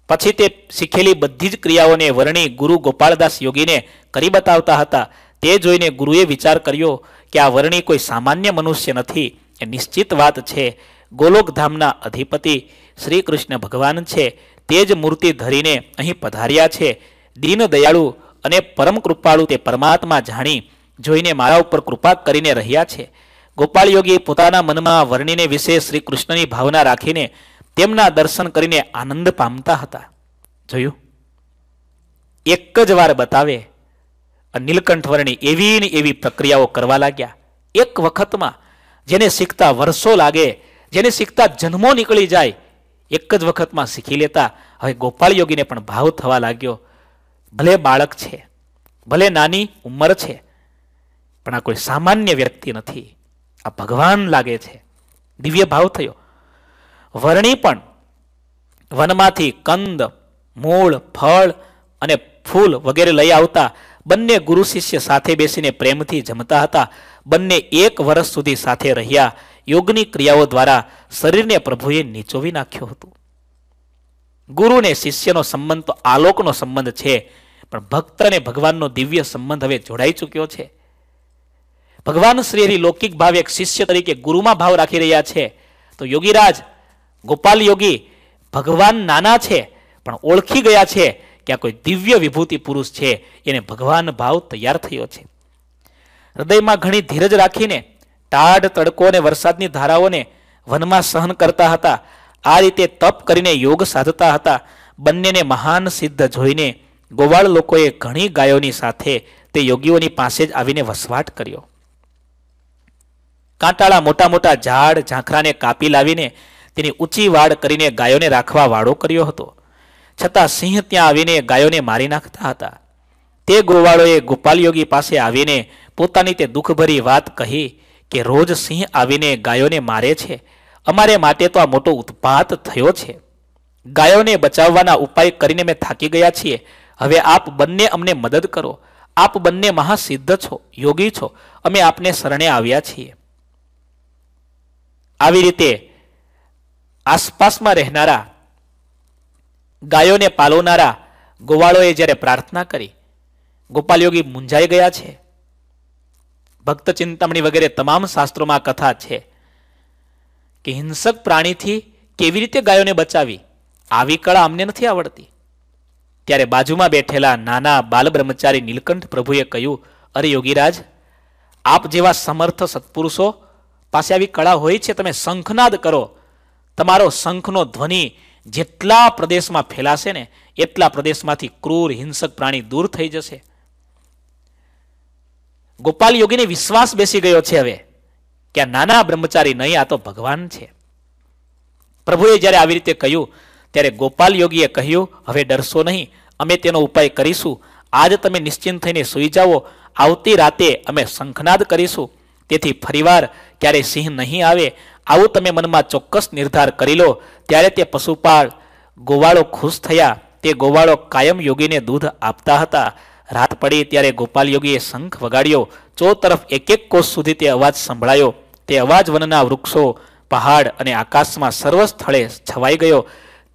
Speaker 1: પછી તે શીખેલી બધી જ ક્રિયાઓને વર્ણી ગુરુ ગોપાળદાસ યોગીને કરી બતાવતા હતા તે જોઈને ગુરુએ વિચાર કર્યો કે આ વર્ણી કોઈ સામાન્ય મનુષ્ય નથી એ નિશ્ચિત વાત છે ગોલોકધામના અધિપતિ શ્રી કૃષ્ણ ભગવાન છે તે જ મૂર્તિ ધરીને અહીં પધાર્યા છે દીન દયાળુ અને પરમ કૃપાળુ તે પરમાત્મા જાણી જોઈને મારા ઉપર કૃપા કરીને રહ્યા છે ગોપાળ યોગી પોતાના મનમાં વર્ણીને વિશે શ્રી કૃષ્ણની ભાવના રાખીને તેમના દર્શન કરીને આનંદ પામતા હતા જોયું એક જ વાર બતાવે નીલકંઠવર્ણી એવી ને એવી પ્રક્રિયાઓ કરવા લાગ્યા એક વખતમાં જેને શીખતા વર્ષો લાગે જેને શીખતા જન્મો નીકળી જાય એક જ વખતમાં શીખી લેતા હવે ગોપાલ યોગીને પણ ભાવ થવા લાગ્યો ભલે બાળક છે ભલે નાની ઉંમર છે પણ આ કોઈ સામાન્ય વ્યક્તિ નથી આ ભગવાન લાગે છે દિવ્ય ભાવ થયો વરણી પણ વનમાંથી કંદ મૂળ ફળ અને ફૂલ વગેરે લઈ આવતા બંને ગુરુ શિષ્ય સાથે બેસીને પ્રેમથી જમતા હતા બંને એક વર્ષ સુધી સાથે રહ્યા યોગની ક્રિયાઓ દ્વારા શરીરને પ્રભુએ નીચોવી નાખ્યું હતું ગુરુને શિષ્યનો સંબંધ તો આલોકનો સંબંધ છે પણ ભક્ત અને ભગવાનનો દિવ્ય સંબંધ હવે જોડાઈ ચૂક્યો છે ભગવાન શ્રી હરિ લૌકિક ભાવ એક શિષ્ય તરીકે ગુરુમાં ભાવ રાખી રહ્યા છે તો યોગીરાજ ગોપાલ યોગી ભગવાન નાના છે પણ ઓળખી ગયા છે કે આ કોઈ દિવ્ય વિભૂતિ પુરુષ છે એને ભગવાન ભાવ તૈયાર થયો છે હૃદયમાં ઘણી ધીરજ રાખીને ટાઢ તડકો અને વરસાદની ધારાઓને વનમાં સહન કરતા હતા આ રીતે તપ કરીને યોગ સાધતા હતા બંનેને મહાન સિદ્ધ જોઈને ગોવાળ લોકોએ ઘણી ગાયોની સાથે તે યોગીઓની પાસે જ આવીને વસવાટ કર્યો કાંટાળા મોટા મોટા ઝાડ ઝાંખરાને કાપી લાવીને તેની ઊંચી વાડ કરીને ગાયોને રાખવા વાડો કર્યો હતો છતાં સિંહ ત્યાં આવીને ગાયોને મારી નાખતા હતા તે ગોવાળોએ યોગી પાસે આવીને પોતાની તે દુઃખભરી વાત કહી કે રોજ સિંહ આવીને ગાયોને મારે છે અમારે માટે તો આ મોટો ઉત્પાત થયો છે ગાયોને બચાવવાના ઉપાય કરીને મેં થાકી ગયા છીએ હવે આપ બંને અમને મદદ કરો આપ બંને મહાસિદ્ધ છો યોગી છો અમે આપને શરણે આવ્યા છીએ આવી રીતે આસપાસમાં રહેનારા ગાયોને પાલવનારા ગોવાળોએ જ્યારે પ્રાર્થના કરી ગોપાલ યોગી મૂંઝાઈ ગયા છે ભક્ત ચિંતામણી વગેરે તમામ શાસ્ત્રોમાં કથા છે કે હિંસક પ્રાણીથી કેવી રીતે ગાયોને બચાવી આવી કળા અમને નથી આવડતી ત્યારે બાજુમાં બેઠેલા નાના બાલબ્રહ્મચારી નીલકંઠ પ્રભુએ કહ્યું અરે યોગીરાજ આપ જેવા સમર્થ સત્પુરુષો પાસે આવી કળા હોય છે તમે શંખનાદ કરો તમારો શંખનો ધ્વનિ જેટલા પ્રદેશમાં ફેલાશે ને એટલા પ્રદેશમાંથી ક્રૂર હિંસક પ્રાણી દૂર થઈ જશે ગોપાલ યોગીને વિશ્વાસ બેસી ગયો છે હવે કે નાના બ્રહ્મચારી નહીં આ તો ભગવાન છે પ્રભુએ જ્યારે આવી રીતે કહ્યું ત્યારે ગોપાલ યોગીએ કહ્યું હવે ડરશો નહીં અમે તેનો ઉપાય કરીશું આજ તમે નિશ્ચિંત થઈને સુઈ જાઓ આવતી રાતે અમે શંખનાદ કરીશું તેથી ફરીવાર ત્યારે સિંહ નહીં આવે આવું તમે મનમાં ચોક્કસ નિર્ધાર કરી લો ત્યારે તે પશુપાળ ગોવાળો ખુશ થયા તે ગોવાળો કાયમ યોગીને દૂધ આપતા હતા રાત પડી ત્યારે ગોપાલ યોગીએ શંખ વગાડ્યો ચો તરફ એક એક કોષ સુધી તે અવાજ સંભળાયો તે અવાજ વનના વૃક્ષો પહાડ અને આકાશમાં સર્વ સ્થળે છવાઈ ગયો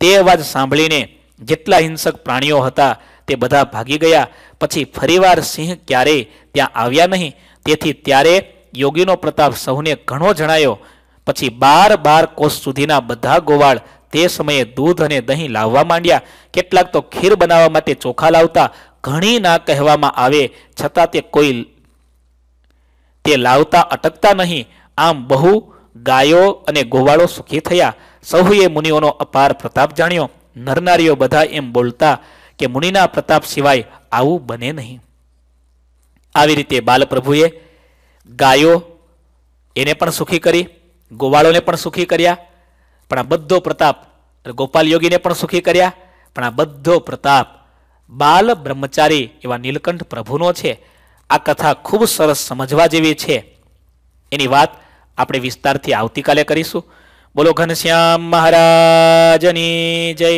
Speaker 1: તે અવાજ સાંભળીને જેટલા હિંસક પ્રાણીઓ હતા તે બધા ભાગી ગયા પછી ફરીવાર સિંહ ક્યારેય ત્યાં આવ્યા નહીં તેથી ત્યારે યોગીનો પ્રતાપ સૌને ઘણો જણાયો પછી બાર બાર કોષ સુધીના બધા ગોવાળ તે સમયે દૂધ અને દહીં લાવવા માંડ્યા કેટલાક તો ખીર બનાવવા માટે ચોખા લાવતા ઘણી ના કહેવામાં આવે છતાં તે કોઈ તે લાવતા અટકતા નહીં આમ બહુ ગાયો અને ગોવાળો સુખી થયા સહુએ મુનિઓનો અપાર પ્રતાપ જાણ્યો નરનારીઓ બધા એમ બોલતા કે મુનિના પ્રતાપ સિવાય આવું બને નહીં આવી રીતે બાલપ્રભુએ ગાયો એને પણ સુખી કરી ગોવાળોને પણ સુખી કર્યા પણ આ બધો પ્રતાપ ગોપાલ યોગીને પણ સુખી કર્યા પણ આ બધો પ્રતાપ બાલ બ્રહ્મચારી એવા નીલકંઠ પ્રભુનો છે આ કથા ખૂબ સરસ સમજવા જેવી છે એની વાત આપણે વિસ્તારથી આવતીકાલે કરીશું બોલો ઘનશ્યામ મહારાજની જય